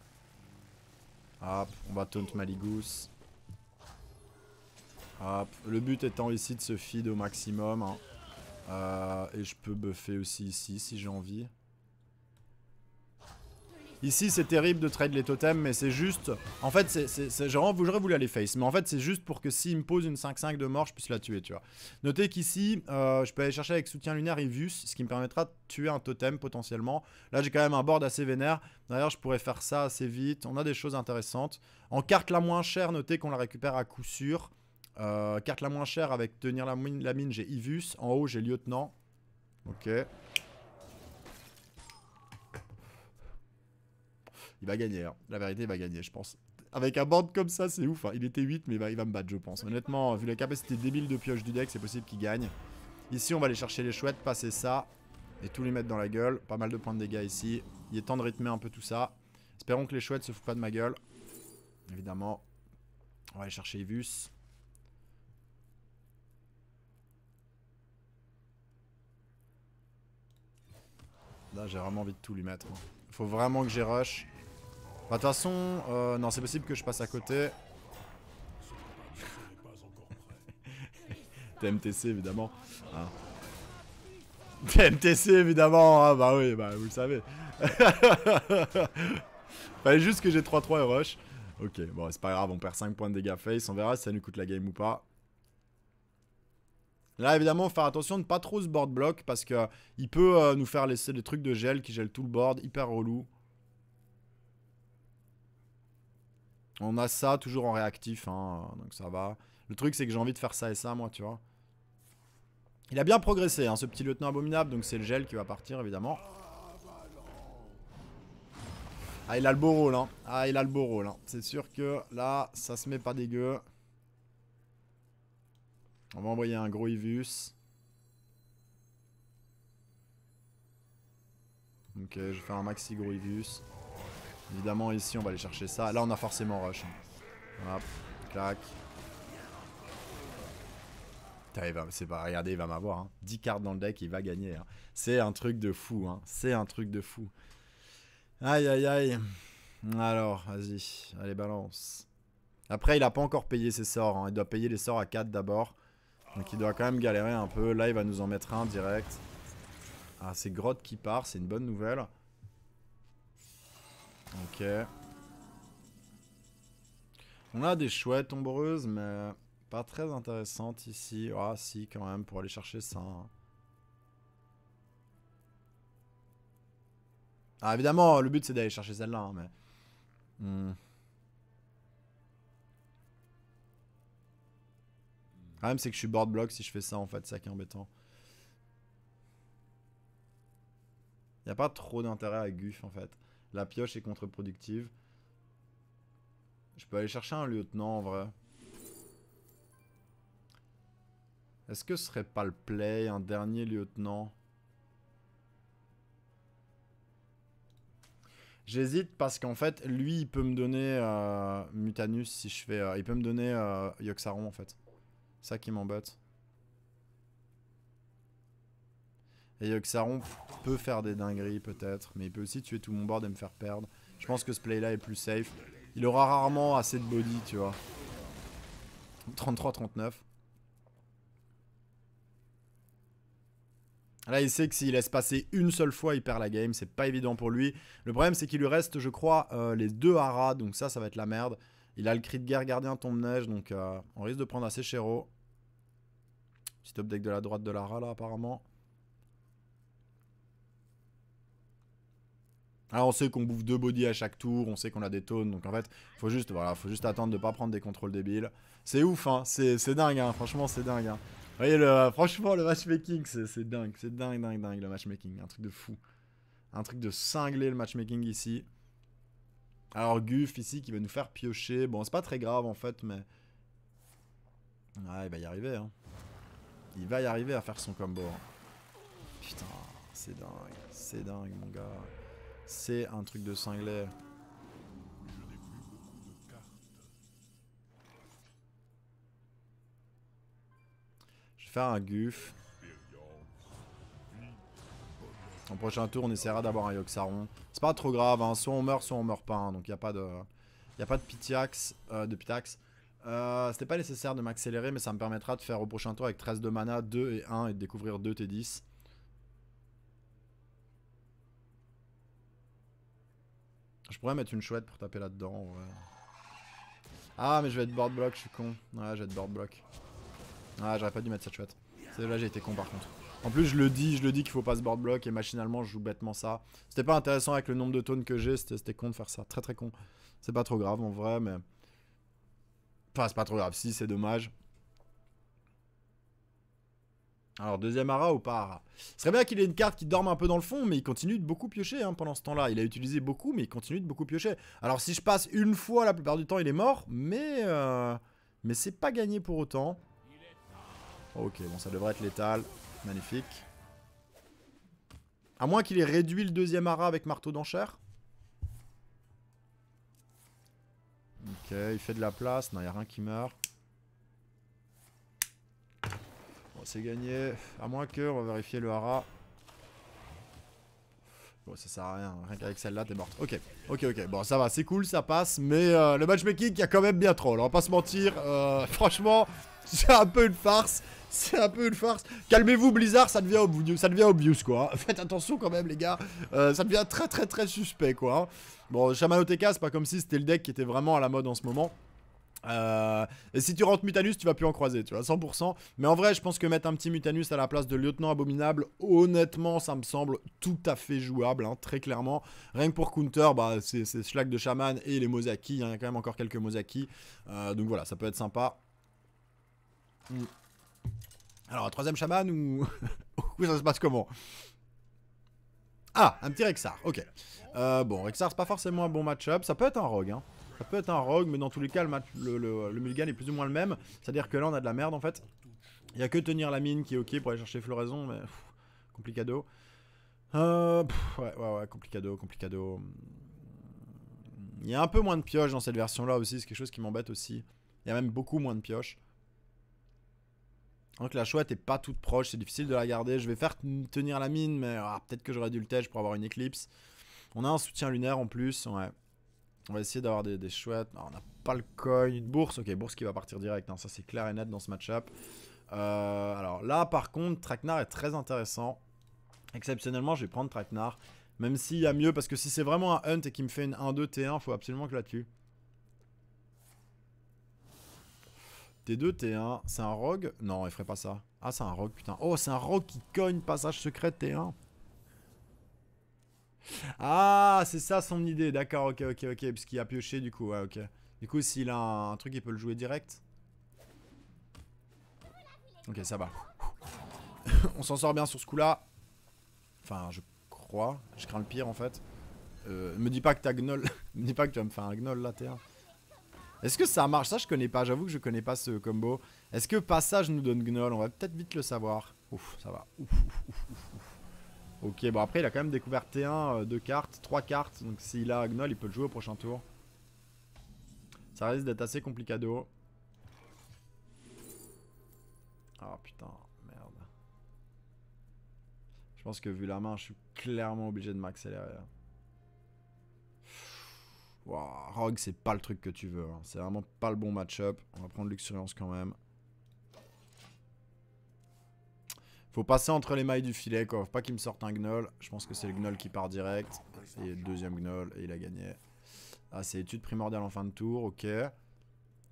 Hop, on va taunt Maligous. Hop, le but étant ici de se feed au maximum. Hein. Euh, et je peux buffer aussi ici si j'ai envie. Ici, c'est terrible de trade les totems, mais c'est juste... En fait, c'est genre, voulu aller face, mais en fait, c'est juste pour que s'il me pose une 5-5 de mort, je puisse la tuer, tu vois. Notez qu'ici, euh, je peux aller chercher avec soutien lunaire Ivius, ce qui me permettra de tuer un totem, potentiellement. Là, j'ai quand même un board assez vénère. D'ailleurs, je pourrais faire ça assez vite. On a des choses intéressantes. En carte la moins chère, notez qu'on la récupère à coup sûr. Euh, carte la moins chère avec tenir la mine, la mine j'ai Ivus. En haut, j'ai lieutenant. Ok. Il va gagner. Hein. La vérité, il va gagner, je pense. Avec un board comme ça, c'est ouf. Hein. Il était 8, mais il va me battre, je pense. Honnêtement, vu la capacité débile de pioche du deck, c'est possible qu'il gagne. Ici, on va aller chercher les chouettes, passer ça. Et tout lui mettre dans la gueule. Pas mal de points de dégâts ici. Il est temps de rythmer un peu tout ça. Espérons que les chouettes se foutent pas de ma gueule. Évidemment. On va aller chercher Ivus. Là, j'ai vraiment envie de tout lui mettre. il Faut vraiment que j'ai rush. Bah, de toute façon, euh, non, c'est possible que je passe à côté. TMTC évidemment. Hein. TMTC évidemment, hein, bah oui, bah vous le savez. Fallait juste que j'ai 3-3 et rush. Ok, bon c'est pas grave, on perd 5 points de dégâts face, on verra si ça nous coûte la game ou pas. Là évidemment, faire attention de ne pas trop se board block parce qu'il euh, peut euh, nous faire laisser des trucs de gel qui gèlent tout le board, hyper relou. On a ça toujours en réactif, hein, donc ça va. Le truc, c'est que j'ai envie de faire ça et ça, moi, tu vois. Il a bien progressé, hein, ce petit lieutenant abominable, donc c'est le gel qui va partir, évidemment. Ah, il a le beau rôle, hein. Ah, il a le beau rôle, hein. C'est sûr que là, ça se met pas dégueu. On va envoyer un gros Ivus. Ok, je vais faire un maxi gros Évidemment, ici, on va aller chercher ça. Là, on a forcément rush. Hein. Hop, clac. c'est pas, regardez, il va m'avoir. 10 hein. cartes dans le deck, il va gagner. Hein. C'est un truc de fou. C'est un truc de fou. Aïe, aïe, aïe. Alors, vas-y. Allez, balance. Après, il a pas encore payé ses sorts. Il doit payer les sorts à 4 d'abord. Donc, il doit quand même galérer un peu. Là, il va nous en mettre un direct. Ah, c'est Grotte qui part. C'est une bonne nouvelle. Ok. On a des chouettes ombreuses, mais pas très intéressantes ici. Ah si, quand même, pour aller chercher ça. Hein. Ah évidemment, le but c'est d'aller chercher celle-là, hein, mais... Hmm. même c'est que je suis board block si je fais ça en fait, ça qui est embêtant. Y a pas trop d'intérêt à Guff en fait. La pioche est contre-productive. Je peux aller chercher un lieutenant en vrai. Est-ce que ce serait pas le play, un dernier lieutenant J'hésite parce qu'en fait, lui, il peut me donner euh, Mutanus si je fais... Euh, il peut me donner euh, Yoxaron en fait. Ça qui m'embête. Et Yoxaron peut faire des dingueries peut-être, mais il peut aussi tuer tout mon board et me faire perdre. Je pense que ce play là est plus safe. Il aura rarement assez de body, tu vois. 33-39. Là, il sait que s'il laisse passer une seule fois, il perd la game. C'est pas évident pour lui. Le problème, c'est qu'il lui reste, je crois, euh, les deux haras. Donc ça, ça va être la merde. Il a le cri de guerre gardien tombe-neige. Donc euh, on risque de prendre assez chéro. Petit deck de la droite de l'ara, là, apparemment. Alors ah, on sait qu'on bouffe deux bodies à chaque tour, on sait qu'on a des taunes, donc en fait, faut juste, voilà, faut juste attendre de ne pas prendre des contrôles débiles. C'est ouf, hein, c'est dingue, hein, franchement, c'est dingue. Hein. Voyez, le, franchement, le matchmaking, c'est dingue, c'est dingue, dingue, dingue, le matchmaking, un truc de fou. Un truc de cinglé, le matchmaking ici. Alors Guf ici, qui va nous faire piocher, bon, c'est pas très grave, en fait, mais... ah il va y arriver, hein. Il va y arriver à faire son combo. Hein. Putain, c'est dingue, c'est dingue, mon gars. C'est un truc de cinglé. Je vais faire un guf. En prochain tour, on essaiera d'avoir un Yoxaron. C'est pas trop grave, hein. soit on meurt, soit on meurt pas. Hein. Donc il n'y a pas de, a pas de Pitiax. Euh, de Pitax. Euh, c'était pas nécessaire de m'accélérer, mais ça me permettra de faire au prochain tour avec 13 de mana, 2 et 1 et de découvrir 2 T10. Je pourrais mettre une chouette pour taper là-dedans, Ah, mais je vais être board block, je suis con. Ouais, j'ai vais être board block. Ah, j'aurais pas dû mettre cette chouette. Là, j'ai été con par contre. En plus, je le dis, je le dis qu'il faut pas se board block et machinalement, je joue bêtement ça. C'était pas intéressant avec le nombre de tones que j'ai, c'était con de faire ça. Très très con. C'est pas trop grave en vrai, mais... Enfin, c'est pas trop grave. Si, c'est dommage. Alors, deuxième ara ou pas ara Ce serait bien qu'il ait une carte qui dorme un peu dans le fond, mais il continue de beaucoup piocher hein, pendant ce temps-là. Il a utilisé beaucoup, mais il continue de beaucoup piocher. Alors, si je passe une fois, la plupart du temps, il est mort, mais... Euh, mais c'est pas gagné pour autant. Ok, bon, ça devrait être létal. Magnifique. À moins qu'il ait réduit le deuxième ara avec marteau d'enchère. Ok, il fait de la place. Non, il n'y a rien qui meurt. c'est gagné. À moins que, on va vérifier le hara. Bon, ça sert à rien. Rien qu'avec celle-là, t'es morte. Ok, ok, ok. Bon, ça va, c'est cool, ça passe. Mais euh, le matchmaking, il y a quand même bien trop. Alors on va pas se mentir. Euh, franchement, c'est un peu une farce. C'est un peu une farce. Calmez-vous, Blizzard, ça devient, obvious, ça devient quoi. Faites attention quand même, les gars. Euh, ça devient très, très, très suspect, quoi. Bon, Shaman c'est pas comme si c'était le deck qui était vraiment à la mode en ce moment et euh, si tu rentres Mutanus, tu vas plus en croiser, tu vois, 100%. Mais en vrai, je pense que mettre un petit Mutanus à la place de Lieutenant Abominable, honnêtement, ça me semble tout à fait jouable, hein, très clairement. Rien que pour counter, bah, c'est Schlag de Shaman et les Mozaki, hein, il y a quand même encore quelques Mozaki. Euh, donc voilà, ça peut être sympa. Hmm. Alors Alors, troisième Shaman ou... ça se passe comment Ah, un petit Rexar, ok. Euh, bon, Rexar, c'est pas forcément un bon match-up, ça peut être un Rogue, hein. Ça peut être un rogue, mais dans tous les cas, le, match, est plus ou moins le même. C'est-à-dire que là, on a de la merde en fait. Il n'y a que tenir la mine qui est ok pour aller chercher floraison, mais complicado. Euh, ouais, ouais, ouais, complicado, complicado. Il y a un peu moins de pioches dans cette version-là aussi, c'est quelque chose qui m'embête aussi. Il y a même beaucoup moins de pioches. Donc la chouette est pas toute proche, c'est difficile de la garder. Je vais faire tenir la mine, mais ah, peut-être que j'aurais dû le tèche pour avoir une éclipse. On a un soutien lunaire en plus, ouais. On va essayer d'avoir des, chouettes. on n'a pas le coin. Une bourse. Ok, bourse qui va partir direct. Hein. Ça, c'est clair et net dans ce match-up. Euh, alors là, par contre, Traknar est très intéressant. Exceptionnellement, je vais prendre Traknar, Même s'il y a mieux, parce que si c'est vraiment un hunt et qu'il me fait une 1-2 T1, faut absolument que je la tue. T2, T1, c'est un rogue Non, il ferait pas ça. Ah, c'est un rogue, putain. Oh, c'est un rogue qui cogne, passage secret T1. Ah, c'est ça son idée, d'accord, ok, ok, ok, puisqu'il a pioché du coup, ouais, ok. Du coup, s'il a un, truc, il peut le jouer direct. Ok, ça va. On s'en sort bien sur ce coup-là. Enfin, je crois. Je crains le pire, en fait. Euh, me dis pas que t'as gnoll. me dis pas que tu vas me faire un gnoll, là, t'es Est-ce que ça marche Ça, je connais pas. J'avoue que je connais pas ce combo. Est-ce que passage nous donne gnoll On va peut-être vite le savoir. Ouf, ça va. Ouf, ouf, ouf, ouf. Ok, bon après il a quand même découvert T1, 2 euh, cartes, 3 cartes, donc s'il a Agnol, il peut le jouer au prochain tour. Ça risque d'être assez complicado. Ah oh, putain, merde. Je pense que vu la main, je suis clairement obligé de m'accélérer. Wow, Rogue, c'est pas le truc que tu veux. Hein. C'est vraiment pas le bon match-up. On va prendre Luxuriance quand même. Faut passer entre les mailles du filet, quoi. Faut pas qu'il me sorte un gnoll. Je pense que c'est le gnoll qui part direct. Et deuxième gnoll, et il a gagné. Ah, c'est étude primordiale en fin de tour, ok.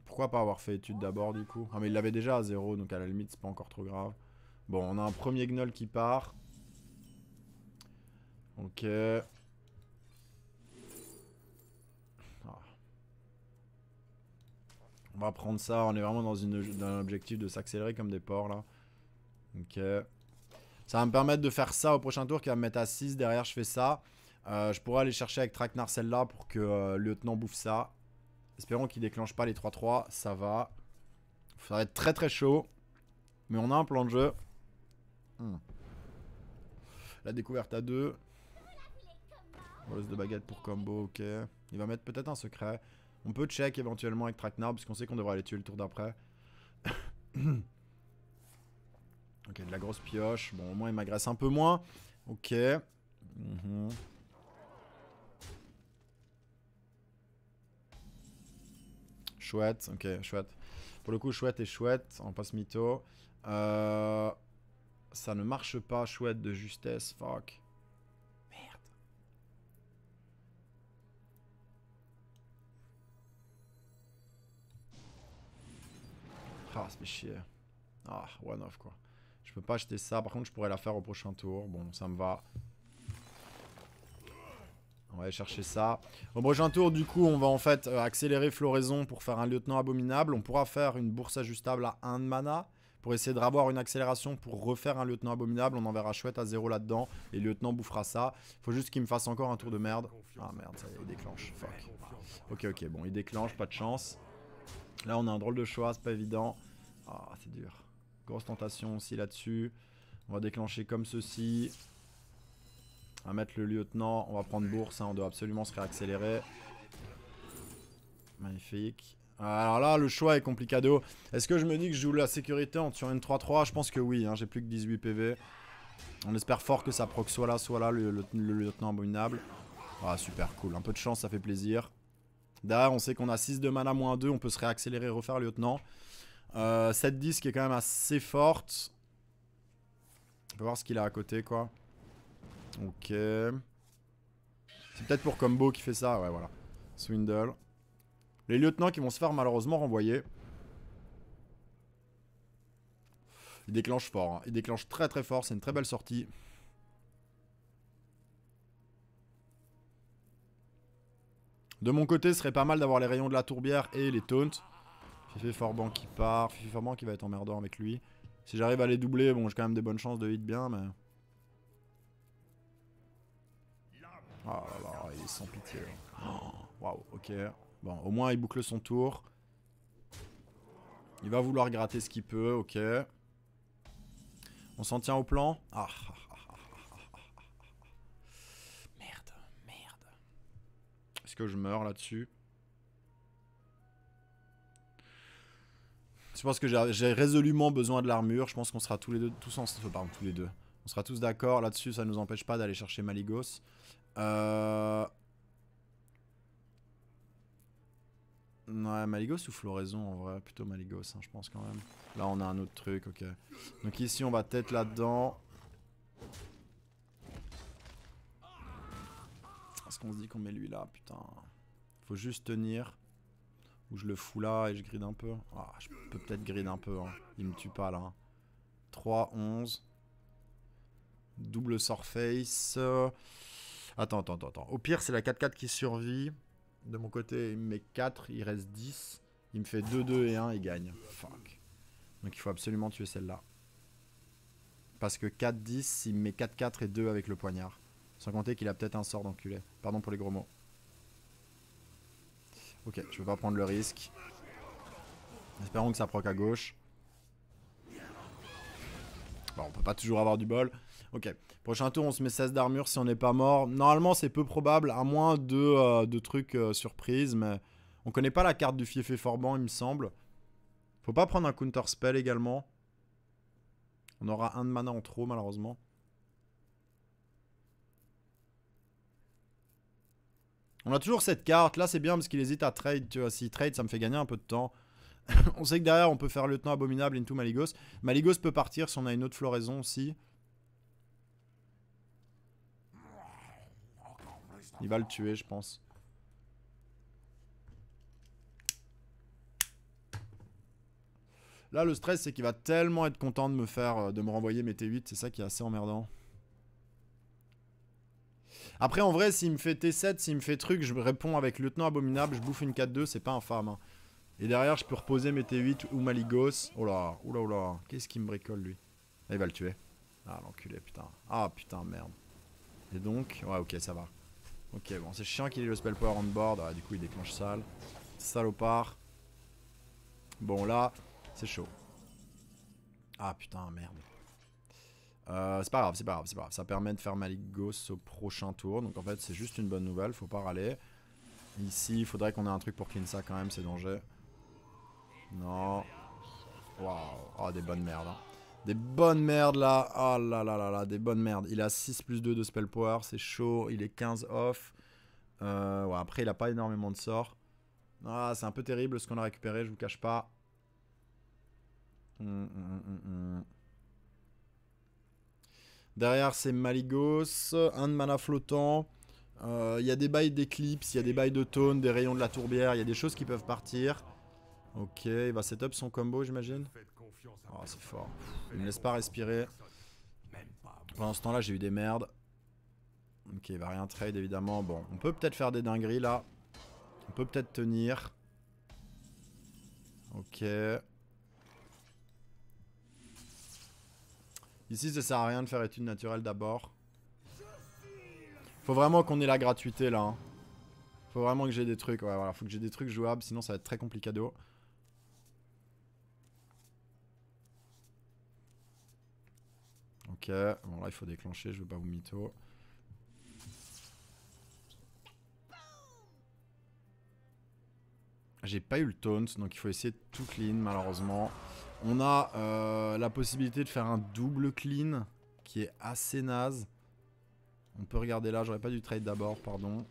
Pourquoi pas avoir fait étude d'abord, du coup Ah, mais il l'avait déjà à zéro donc à la limite, c'est pas encore trop grave. Bon, on a un premier gnoll qui part. Ok. Ah. On va prendre ça, on est vraiment dans, une, dans un objectif de s'accélérer comme des porcs, là. Ok. Ça va me permettre de faire ça au prochain tour qui va me mettre à 6. Derrière, je fais ça. Euh, je pourrais aller chercher avec Traknar celle-là pour que euh, le lieutenant bouffe ça. Espérons qu'il déclenche pas les 3-3. Ça va. Ça va être très très chaud. Mais on a un plan de jeu. Hmm. La découverte à 2. Rose de baguette pour combo, ok. Il va mettre peut-être un secret. On peut check éventuellement avec Traknar, puisqu'on sait qu'on devrait aller tuer le tour d'après. Hmm. Ok, de la grosse pioche. Bon, au moins, il m'agresse un peu moins. Ok. Mhm. Chouette, ok, chouette. Pour le coup, chouette et chouette, on passe mytho. Euh, ça ne marche pas, chouette de justesse, fuck. Merde. Ah, c'est chier. Ah, one off quoi. Je peux pas acheter ça. Par contre, je pourrais la faire au prochain tour. Bon, ça me va. On va aller chercher ça. Au prochain tour, du coup, on va en fait euh, accélérer floraison pour faire un lieutenant abominable. On pourra faire une bourse ajustable à 1 de mana pour essayer de une accélération pour refaire un lieutenant abominable. On enverra chouette à 0 là-dedans et le lieutenant bouffera ça. Faut juste qu'il me fasse encore un tour de merde. Ah merde, ça y est, il déclenche. Fuck. Ok, ok, bon, il déclenche, pas de chance. Là, on a un drôle de choix, c'est pas évident. Ah, c'est dur. Grosse tentation aussi là-dessus. On va déclencher comme ceci. On va mettre le lieutenant. On va prendre bourse. Hein, on doit absolument se réaccélérer. Magnifique. Alors là, le choix est complicado. Est-ce que je me dis que je joue la sécurité en tuant une 3-3 Je pense que oui. Hein, j'ai plus que 18 PV. On espère fort que ça proc soit là, soit là, le, lieutenant abominable. Ah, super cool. Un peu de chance, ça fait plaisir. D'ailleurs, on sait qu'on a 6 de mana moins 2. On peut se réaccélérer et refaire lieutenant. Euh, 7-10 qui est quand même assez forte. On peut voir ce qu'il a à côté, quoi. Ok. C'est peut-être pour combo qui fait ça, ouais, voilà. Swindle. Les lieutenants qui vont se faire malheureusement renvoyer. Il déclenche fort, hein. il déclenche très très fort, c'est une très belle sortie. De mon côté, ce serait pas mal d'avoir les rayons de la tourbière et les taunts. Fifi Forban qui part. Fifi Forban qui va être emmerdant avec lui. Si j'arrive à les doubler, bon, j'ai quand même des bonnes chances de hit bien, mais... Oh là là, il est sans pitié. Oh, waouh, ok. Bon, au moins, il boucle son tour. Il va vouloir gratter ce qu'il peut, ok. On s'en tient au plan ah, ah, Merde, merde. Est-ce que je meurs là-dessus Je pense que j'ai résolument besoin de l'armure. Je pense qu'on sera tous les deux, tous pardon, tous les deux. On sera tous d'accord là-dessus. Ça ne nous empêche pas d'aller chercher Maligos. Euh... Maligos ou Floraison en vrai Plutôt Maligos, hein, je pense quand même. Là, on a un autre truc, ok. Donc ici, on va peut-être là-dedans. Est-ce qu'on se dit qu'on met lui là Putain. Faut juste tenir. Ou je le fous là et je grid un peu Ah, je peux peut-être grid un peu. Hein. Il me tue pas là. 3, hein. 11. Double surface. Attends, attends, attends. Au pire, c'est la 4-4 qui survit. De mon côté, il me met 4, il reste 10. Il me fait 2, 2 et 1, il gagne. Fuck. Donc il faut absolument tuer celle-là. Parce que 4, 10, il me met 4, 4 et 2 avec le poignard. Sans compter qu'il a peut-être un sort d'enculé. Pardon pour les gros mots. Ok, je veux pas prendre le risque. Espérons que ça proc à gauche. Bon, on peut pas toujours avoir du bol. Ok, prochain tour, on se met 16 d'armure si on n'est pas mort. Normalement, c'est peu probable, à moins de, euh, de trucs surprise, euh, surprises, mais on connaît pas la carte du fief forban, il me semble. Faut pas prendre un counter spell également. On aura un de mana en trop, malheureusement. On a toujours cette carte. Là, c'est bien parce qu'il hésite à trade. Tu vois, s'il trade, ça me fait gagner un peu de temps. on sait que derrière, on peut faire le lieutenant abominable into Maligos. Maligos peut partir si on a une autre floraison aussi. Il va le tuer, je pense. Là, le stress, c'est qu'il va tellement être content de me faire, euh, de me renvoyer mes T8. C'est ça qui est assez emmerdant. Après, en vrai, s'il me fait T7, s'il me fait truc, je réponds avec Lieutenant Abominable, je bouffe une 4-2, c'est pas infâme. Hein. Et derrière, je peux reposer mes T8 ou Maligos. Oh là, oh là, oh là. Qu'est-ce qu'il me bricole, lui ah, Il va le tuer. Ah, l'enculé, putain. Ah, putain, merde. Et donc, ouais, ok, ça va. Ok, bon, c'est chiant qu'il ait le spell power on board. Ah, du coup, il déclenche sale. Salopard. Bon, là, c'est chaud. Ah, putain, merde. Euh, c'est pas grave, c'est pas grave, c'est pas grave. Ça permet de faire Malik Ghost au prochain tour. Donc en fait, c'est juste une bonne nouvelle, faut pas râler. Ici, il faudrait qu'on ait un truc pour clean ça quand même, c'est danger. Non. Waouh. Oh, des bonnes merdes. Hein. Des bonnes merdes là. Oh là là là là, des bonnes merdes. Il a 6 plus 2 de spell power, c'est chaud. Il est 15 off. Euh, après, il a pas énormément de sorts. Ah, c'est un peu terrible ce qu'on a récupéré, je vous cache pas. Mmh, Derrière, c'est Maligos, un de mana flottant. Euh, il y a des bails d'éclipse, il y a des bails de taunes, des rayons de la tourbière, il y a des choses qui peuvent partir. Ok, il va bah, setup son combo, j'imagine. Oh, c'est fort. Il ne laisse pas respirer. Pendant ce temps-là, j'ai eu des merdes. Ok, il va rien trade, évidemment. Bon, on peut peut-être faire des dingueries, là. On peut peut-être tenir. Ok. Ici, ça sert à rien de faire étude naturelle d'abord. Faut vraiment qu'on ait la gratuité là. Hein. Faut vraiment que j'ai des trucs. Ouais, voilà. Faut que j'ai des trucs jouables, sinon ça va être très compliqué dos. Ok. Bon, là, il faut déclencher. Je veux pas vous mytho. J'ai pas eu le taunt, donc il faut essayer de tout clean, malheureusement. On a euh, la possibilité de faire un double clean qui est assez naze. On peut regarder là, j'aurais pas dû trade d'abord, pardon.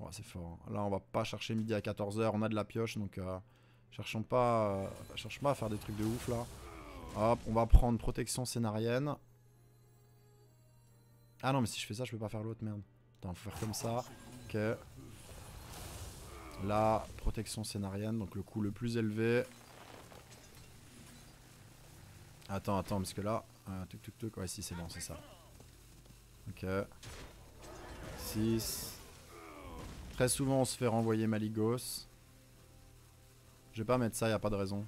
Oh, c'est fort. Hein. Là, on va pas chercher midi à 14h, on a de la pioche, donc euh, cherchons pas, euh, pas à faire des trucs de ouf là. Hop, on va prendre protection scénarienne. Ah non, mais si je fais ça, je peux pas faire l'autre, merde. Attends, faut faire comme ça. Ok. Là, protection scénarienne, donc le coût le plus élevé. Attends, attends, parce que là, tuc, euh, tuc, ouais, si, c'est bon, c'est ça. Ok. 6. Très souvent, on se fait renvoyer Maligos. Je vais pas mettre ça, y a pas de raison.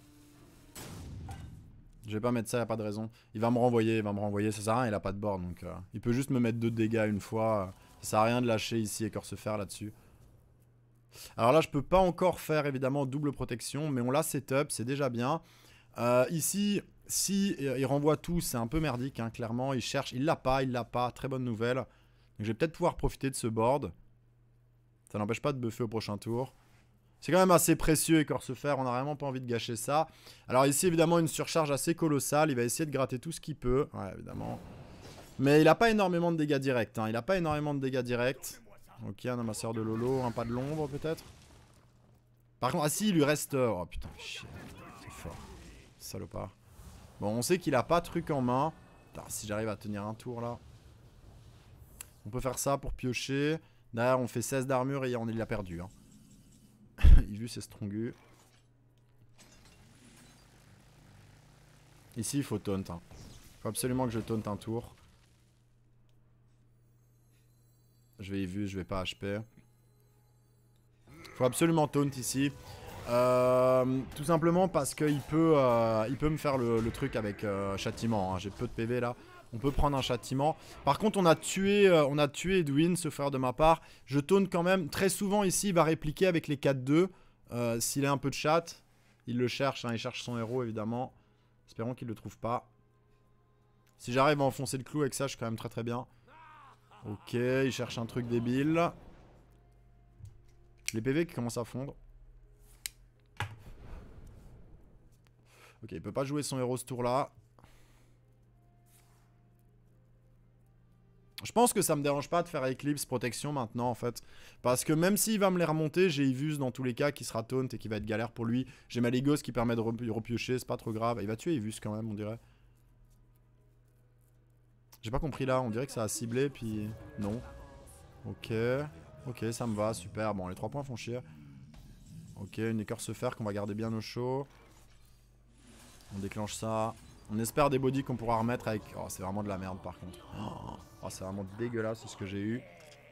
Je vais pas mettre ça, y a pas de raison. Il va me renvoyer, il va me renvoyer, ça sert à rien, il a pas de bord, donc euh, il peut juste me mettre deux dégâts une fois. Euh, ça sert à rien de lâcher ici et se faire là-dessus. Alors là, je peux pas encore faire évidemment double protection, mais on l'a setup, c'est déjà bien. ici, si euh, il renvoie tout, c'est un peu merdique, hein, clairement. Il cherche, il l'a pas, il l'a pas. Très bonne nouvelle. Donc je vais peut-être pouvoir profiter de ce board. Ça n'empêche pas de buffer au prochain tour. C'est quand même assez précieux et on n'a vraiment pas envie de gâcher ça. Alors ici évidemment une surcharge assez colossale, il va essayer de gratter tout ce qu'il peut, évidemment. Mais il n'a pas énormément de dégâts directs, hein. il n'a pas énormément de dégâts directs. Ok, un amasseur de Lolo, un pas de l'ombre peut-être. Par contre, ah si, il lui reste... Oh putain, c'est fort, salopard. Bon, on sait qu'il a pas truc en main. si j'arrive à tenir un tour là. On peut faire ça pour piocher. D'ailleurs, on fait 16 d'armure et on l'a perdu. Hein. Il vu, c'est strongu. Ici, il faut taunt. Il hein. Faut absolument que je taunt un tour. Je vais y vu, je vais pas HP. Faut absolument taunt ici. Euh, tout simplement parce qu'il peut, euh, il peut me faire le, truc avec euh, châtiment. Hein. J'ai peu de PV là. On peut prendre un châtiment. Par contre, on a tué, on a tué Edwin, ce frère de ma part. Je tourne quand même. Très souvent ici, il va répliquer avec les 4-2. S'il a un peu de chat, il le cherche. Hein. Il cherche son héros, évidemment. Espérons qu'il le trouve pas. Si j'arrive à enfoncer le clou avec ça, je suis quand même très très bien. Ok, il cherche un truc débile. Les PV qui commencent à fondre. Ok, il peut pas jouer son héros ce tour-là. Je pense que ça me dérange pas de faire Eclipse Protection maintenant en fait. Parce que même s'il va me les remonter, j'ai Ivus dans tous les cas qui sera taunt et qui va être galère pour lui. J'ai ma qui permet de repiocher, c'est pas trop grave. Il va tuer Ivus quand même on dirait. J'ai pas compris là, on dirait que ça a ciblé puis... Non. Ok. Ok, ça me va, super. Bon, les trois points font chier. Ok, une écorce fer qu'on va garder bien au chaud. On déclenche ça. On espère des body qu'on pourra remettre avec... Oh, c'est vraiment de la merde par contre. Oh, c'est vraiment dégueulasse ce que j'ai eu.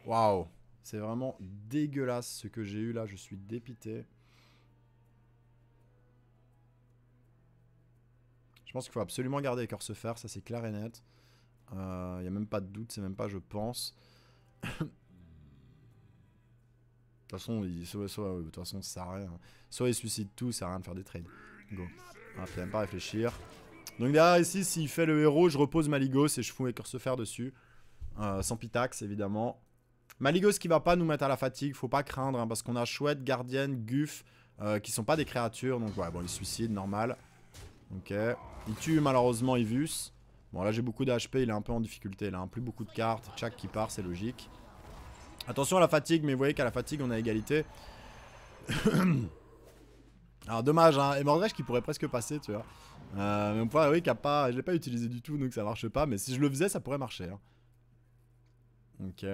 Waouh C'est vraiment dégueulasse ce que j'ai eu là. Je suis dépité. Je pense qu'il faut absolument garder les se faire. Ça, c'est clair et net. Il euh, n'y a même pas de doute. C'est même pas je pense. De toute façon, il, soit, toute façon, ça sert à rien. Soit ils suicident tout, ça sert à rien de faire des trades. Go. Il faut même pas réfléchir. Donc derrière ici, s'il fait le héros, je repose Maligos et je fous les faire dessus. sans pitax, évidemment. Maligos qui va pas nous mettre à la fatigue, faut pas craindre, parce qu'on a Chouette, Gardienne, Guff, qui sont pas des créatures, donc voilà, bon, il suicide, normal. Ok. Il tue malheureusement Ivus. Bon, là j'ai beaucoup d'HP, il est un peu en difficulté, là, un plus beaucoup de cartes, Chaque qui part, c'est logique. Attention à la fatigue, mais vous voyez qu'à la fatigue, on a égalité. Alors dommage, hein, et Mordresh qui pourrait presque passer, tu vois. Euh, mais on pourrait, oui, pas, je l'ai pas utilisé du tout, donc ça marche pas. Mais si je le faisais, ça pourrait marcher. Hein. Ok.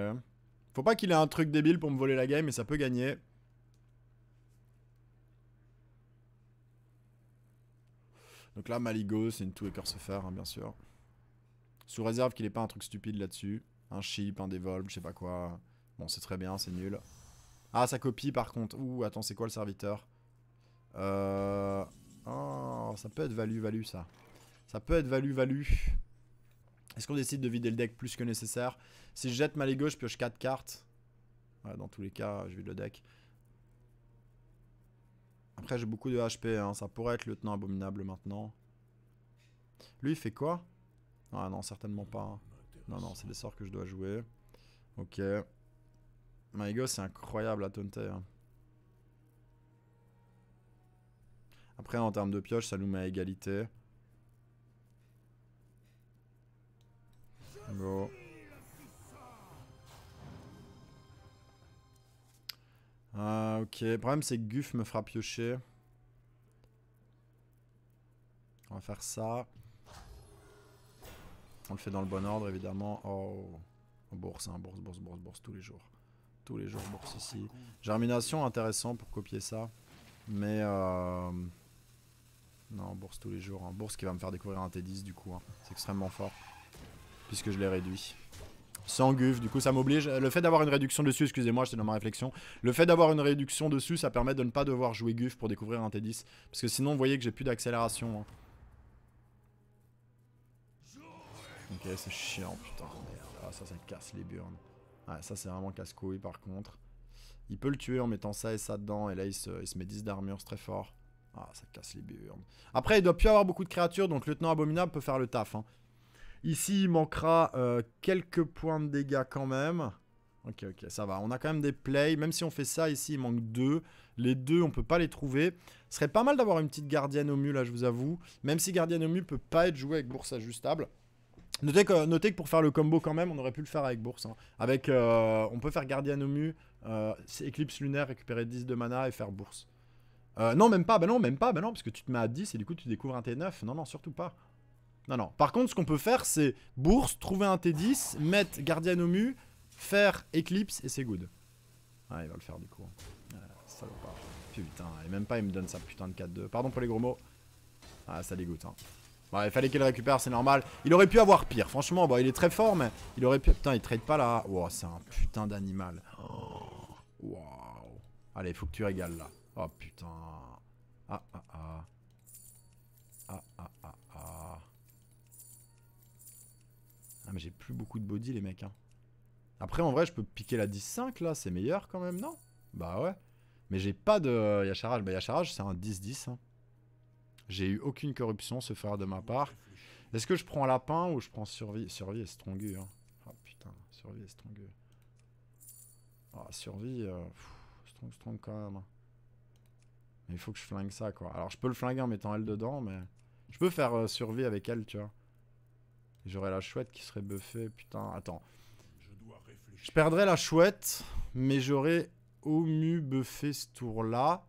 Faut pas qu'il ait un truc débile pour me voler la game, mais ça peut gagner. Donc là, Maligo, c'est une two se faire, hein, bien sûr. Sous réserve qu'il ait pas un truc stupide là-dessus. Un chip, un devolve, je sais pas quoi. Bon, c'est très bien, c'est nul. Ah, ça copie par contre. Ouh, attends, c'est quoi le serviteur euh... Oh, ça peut être value-value ça. Ça peut être value-value. Est-ce qu'on décide de vider le deck plus que nécessaire Si je jette ma je pioche 4 cartes. Ouais, dans tous les cas, je vide le deck. Après, j'ai beaucoup de HP. Hein. Ça pourrait être le tenant abominable maintenant. Lui, il fait quoi Ah non, certainement pas. Hein. Non, non, c'est des sorts que je dois jouer. Ok. My c'est incroyable à taunter. Hein. Après, en termes de pioche, ça nous met à égalité. Bon. Ah, ok. Le problème, c'est que Guff me fera piocher. On va faire ça. On le fait dans le bon ordre, évidemment. Oh, bourse, hein. bourse, bourse, bourse, bourse, tous les jours. Tous les jours, bourse ici. Germination, intéressant pour copier ça. Mais... Euh, non, bourse tous les jours. Hein. Bourse qui va me faire découvrir un T10 du coup. Hein. C'est extrêmement fort. Puisque je l'ai réduit. Sans guf du coup ça m'oblige. Le fait d'avoir une réduction dessus, excusez-moi, j'étais dans ma réflexion. Le fait d'avoir une réduction dessus, ça permet de ne pas devoir jouer guf pour découvrir un T10. Parce que sinon, vous voyez que j'ai plus d'accélération. Hein. Ok, c'est chiant, putain. Merde. Ah, ça, ça casse les burnes. Ouais, ça, c'est vraiment casse-couille par contre. Il peut le tuer en mettant ça et ça dedans. Et là, il se, il se met 10 d'armure, c'est très fort. Ah, ça casse les burnes. Après, il doit plus avoir beaucoup de créatures, donc le Lieutenant Abominable peut faire le taf. Hein. Ici, il manquera euh, quelques points de dégâts quand même. Ok, ok, ça va. On a quand même des plays. Même si on fait ça, ici, il manque deux. Les deux, on ne peut pas les trouver. Ce serait pas mal d'avoir une petite gardienne au mu, là, je vous avoue. Même si gardienne au mu peut pas être joué avec bourse ajustable. Notez que, notez que, pour faire le combo quand même, on aurait pu le faire avec bourse. Hein. Avec, euh, on peut faire gardienne au mu, euh, éclipse lunaire, récupérer 10 de mana et faire bourse. Euh, non, même pas, bah non, même pas, bah non, parce que tu te mets à 10 et du coup tu découvres un T9. Non, non, surtout pas. Non, non. Par contre, ce qu'on peut faire, c'est bourse, trouver un T10, mettre gardien au mu, faire Eclipse et c'est good. Ah, il va le faire du coup. salopard. Euh, putain, et même pas, il me donne sa putain de 4-2. Pardon pour les gros mots. Ah, ça dégoûte, hein. Bon, il fallait qu'il récupère, c'est normal. Il aurait pu avoir pire, franchement. Bon, il est très fort, mais il aurait pu. Putain, il trade pas là. Wow, c'est un putain d'animal. Waouh. Allez, faut que tu régales là. Oh putain. Ah ah ah. Ah ah ah ah. Ah mais j'ai plus beaucoup de body les mecs hein. Après en vrai je peux piquer la 10-5 là, c'est meilleur quand même non Bah ouais. Mais j'ai pas de Yacharage. Bah Yacharage c'est un 10-10. Hein. J'ai eu aucune corruption ce faire de ma part. Est-ce que je prends lapin ou je prends survie Survie est Hein. Oh putain, survie est Ah survie, euh, strong strong quand même. Hein il faut que je flingue ça, quoi. Alors, je peux le flinguer en mettant elle dedans, mais... Je peux faire euh, survie avec elle, tu vois. J'aurais la chouette qui serait buffée. Putain, attends. Je, je perdrais la chouette, mais j'aurais au mieux buffé ce tour-là.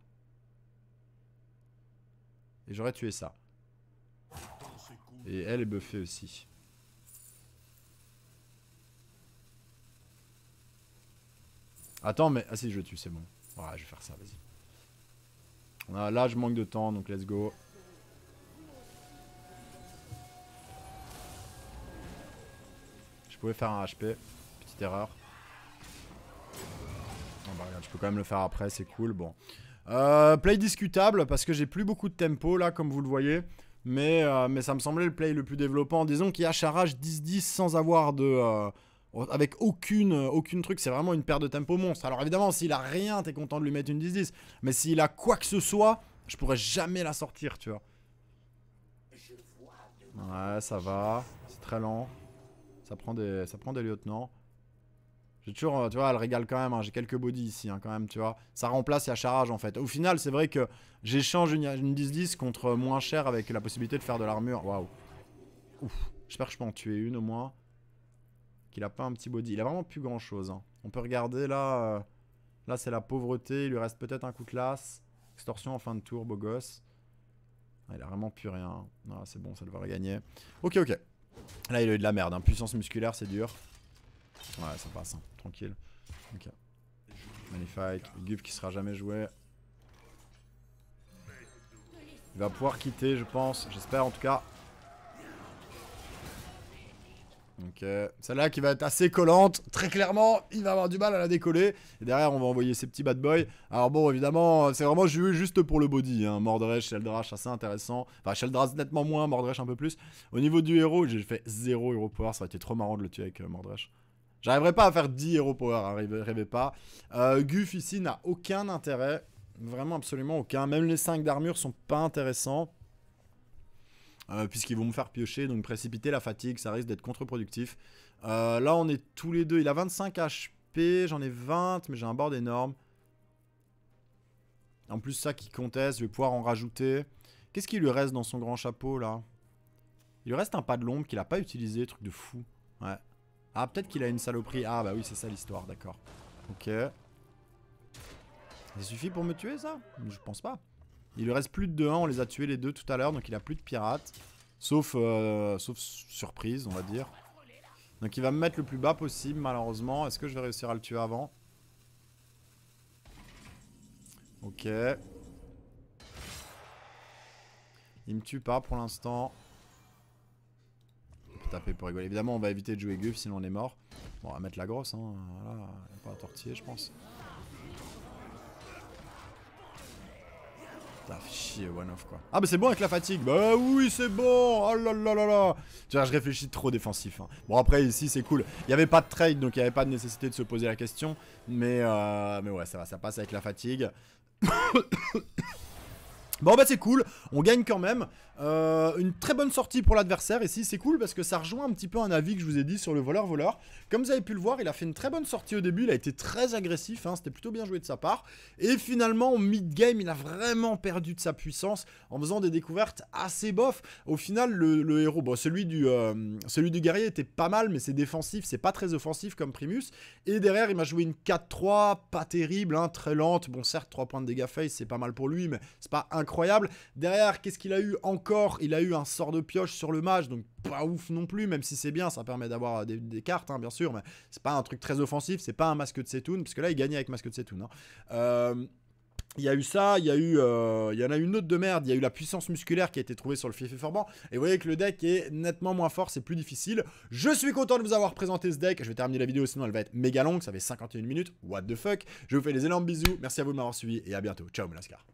Et j'aurais tué ça. Et elle est buffée aussi. Attends, mais... Ah si, je le tue, c'est bon. Voilà, je vais faire ça, vas-y là, je manque de temps, donc let's go. Je pouvais faire un HP. Petite erreur. Ah bah, je peux quand même le faire après, c'est cool. Bon. Euh, play discutable, parce que j'ai plus beaucoup de tempo, là, comme vous le voyez. Mais, euh, mais ça me semblait le play le plus développant. Disons qu'il y a charage 10-10 sans avoir de... Euh, avec aucune, euh, aucune truc, c'est vraiment une paire de tempo monstre. Alors évidemment, s'il a rien, t'es content de lui mettre une 10-10. Mais s'il a quoi que ce soit, je pourrais jamais la sortir, tu vois. Ouais, ça va. C'est très lent. Ça prend des, ça prend des lieutenants. J'ai toujours, euh, tu vois, elle régale quand même. Hein. J'ai quelques body ici, hein, quand même, tu vois. Ça remplace charge en fait. Au final, c'est vrai que j'échange une 10-10 contre moins cher avec la possibilité de faire de l'armure. Waouh. Ouf. J'espère que je peux en tuer une au moins qu'il a pas un petit body. Il a vraiment plus grand chose. Hein. On peut regarder là. Euh, là, c'est la pauvreté. Il lui reste peut-être un coup de classe. Extorsion en fin de tour, beau gosse. Ah, il a vraiment plus rien. Hein. Ah, c'est bon, ça devrait gagner. Ok, ok. Là, il a eu de la merde. Hein. Puissance musculaire, c'est dur. Ouais, ça passe. Hein. Tranquille. Ok. Magnifique. Guf qui sera jamais joué. Il va pouvoir quitter, je pense. J'espère en tout cas. Ok, celle-là qui va être assez collante, très clairement, il va avoir du mal à la décoller. Et derrière, on va envoyer ses petits bad boys. Alors bon, évidemment, c'est vraiment juste pour le body. Hein. Mordresh, Sheldrash, assez intéressant. Enfin, Sheldrash nettement moins, Mordresh un peu plus. Au niveau du héros, j'ai fait 0 héros power. Ça aurait été trop marrant de le tuer avec euh, Mordresh. J'arriverai pas à faire 10 héros power, hein, rêvez, pas. Euh, Guff ici n'a aucun intérêt. Vraiment absolument aucun. Même les 5 d'armure sont pas intéressants. Euh, puisqu'ils vont me faire piocher, donc précipiter la fatigue, ça risque d'être contre-productif. Euh, là, on est tous les deux. Il a 25 HP, j'en ai 20, mais j'ai un board énorme. En plus, ça qui conteste, je vais pouvoir en rajouter. Qu'est-ce qu'il lui reste dans son grand chapeau, là Il lui reste un pas de l'ombre qu'il a pas utilisé, truc de fou. Ouais. Ah, peut-être qu'il a une saloperie. Ah, bah oui, c'est ça l'histoire, d'accord. Ok. Il suffit pour me tuer, ça Je pense pas. Il lui reste plus de 2 1, on les a tués les deux tout à l'heure, donc il a plus de pirates. Sauf, euh, sauf surprise, on va dire. Donc il va me mettre le plus bas possible, malheureusement. Est-ce que je vais réussir à le tuer avant Ok. Il me tue pas pour l'instant. On peut taper pour rigoler. Évidemment, on va éviter de jouer Guff, sinon on est mort. Bon, on va mettre la grosse, hein. Voilà, a pas à tortiller, je pense. one quoi. Ah, bah c'est bon avec la fatigue Bah oui, c'est bon Oh là là là là Tu vois, je réfléchis trop défensif. Hein. Bon, après, ici, c'est cool. Il n'y avait pas de trade, donc il n'y avait pas de nécessité de se poser la question. Mais, euh, mais ouais, ça va, ça passe avec la fatigue. Bon bah c'est cool, on gagne quand même euh, une très bonne sortie pour l'adversaire ici, c'est cool parce que ça rejoint un petit peu un avis que je vous ai dit sur le voleur-voleur. Comme vous avez pu le voir, il a fait une très bonne sortie au début, il a été très agressif, hein, c'était plutôt bien joué de sa part. Et finalement, au mid-game, il a vraiment perdu de sa puissance en faisant des découvertes assez bof. Au final, le, héros, celui, du, euh, celui du guerrier était pas mal, mais c'est défensif, c'est pas très offensif comme Primus. Et derrière, il m'a joué une 4-3, pas terrible, hein, très lente. Bon, certes, 3 points de dégâts face, c'est pas mal pour lui, mais c'est pas incroyable. Derrière, qu'est-ce qu'il a eu encore il a eu un sort de pioche sur le mage donc pas ouf non plus, même si c'est bien, ça permet d'avoir euh, des, cartes, hein, bien sûr, mais c'est pas un truc très offensif, c'est pas un masque de Setoun, puisque là, il gagnait avec masque de Setoun. Hein. Euh, il y a eu ça, il y a eu, euh, il y en a une autre de merde. Il y a eu la puissance musculaire qui a été trouvée sur le FIFA Forban. Et vous voyez que le deck est nettement moins fort, c'est plus difficile. Je suis content de vous avoir présenté ce deck. Je vais terminer la vidéo, sinon elle va être méga longue. Ça fait 51 minutes. What the fuck. Je vous fais des énormes bisous. Merci à vous de m'avoir suivi et à bientôt. Ciao, Melascar.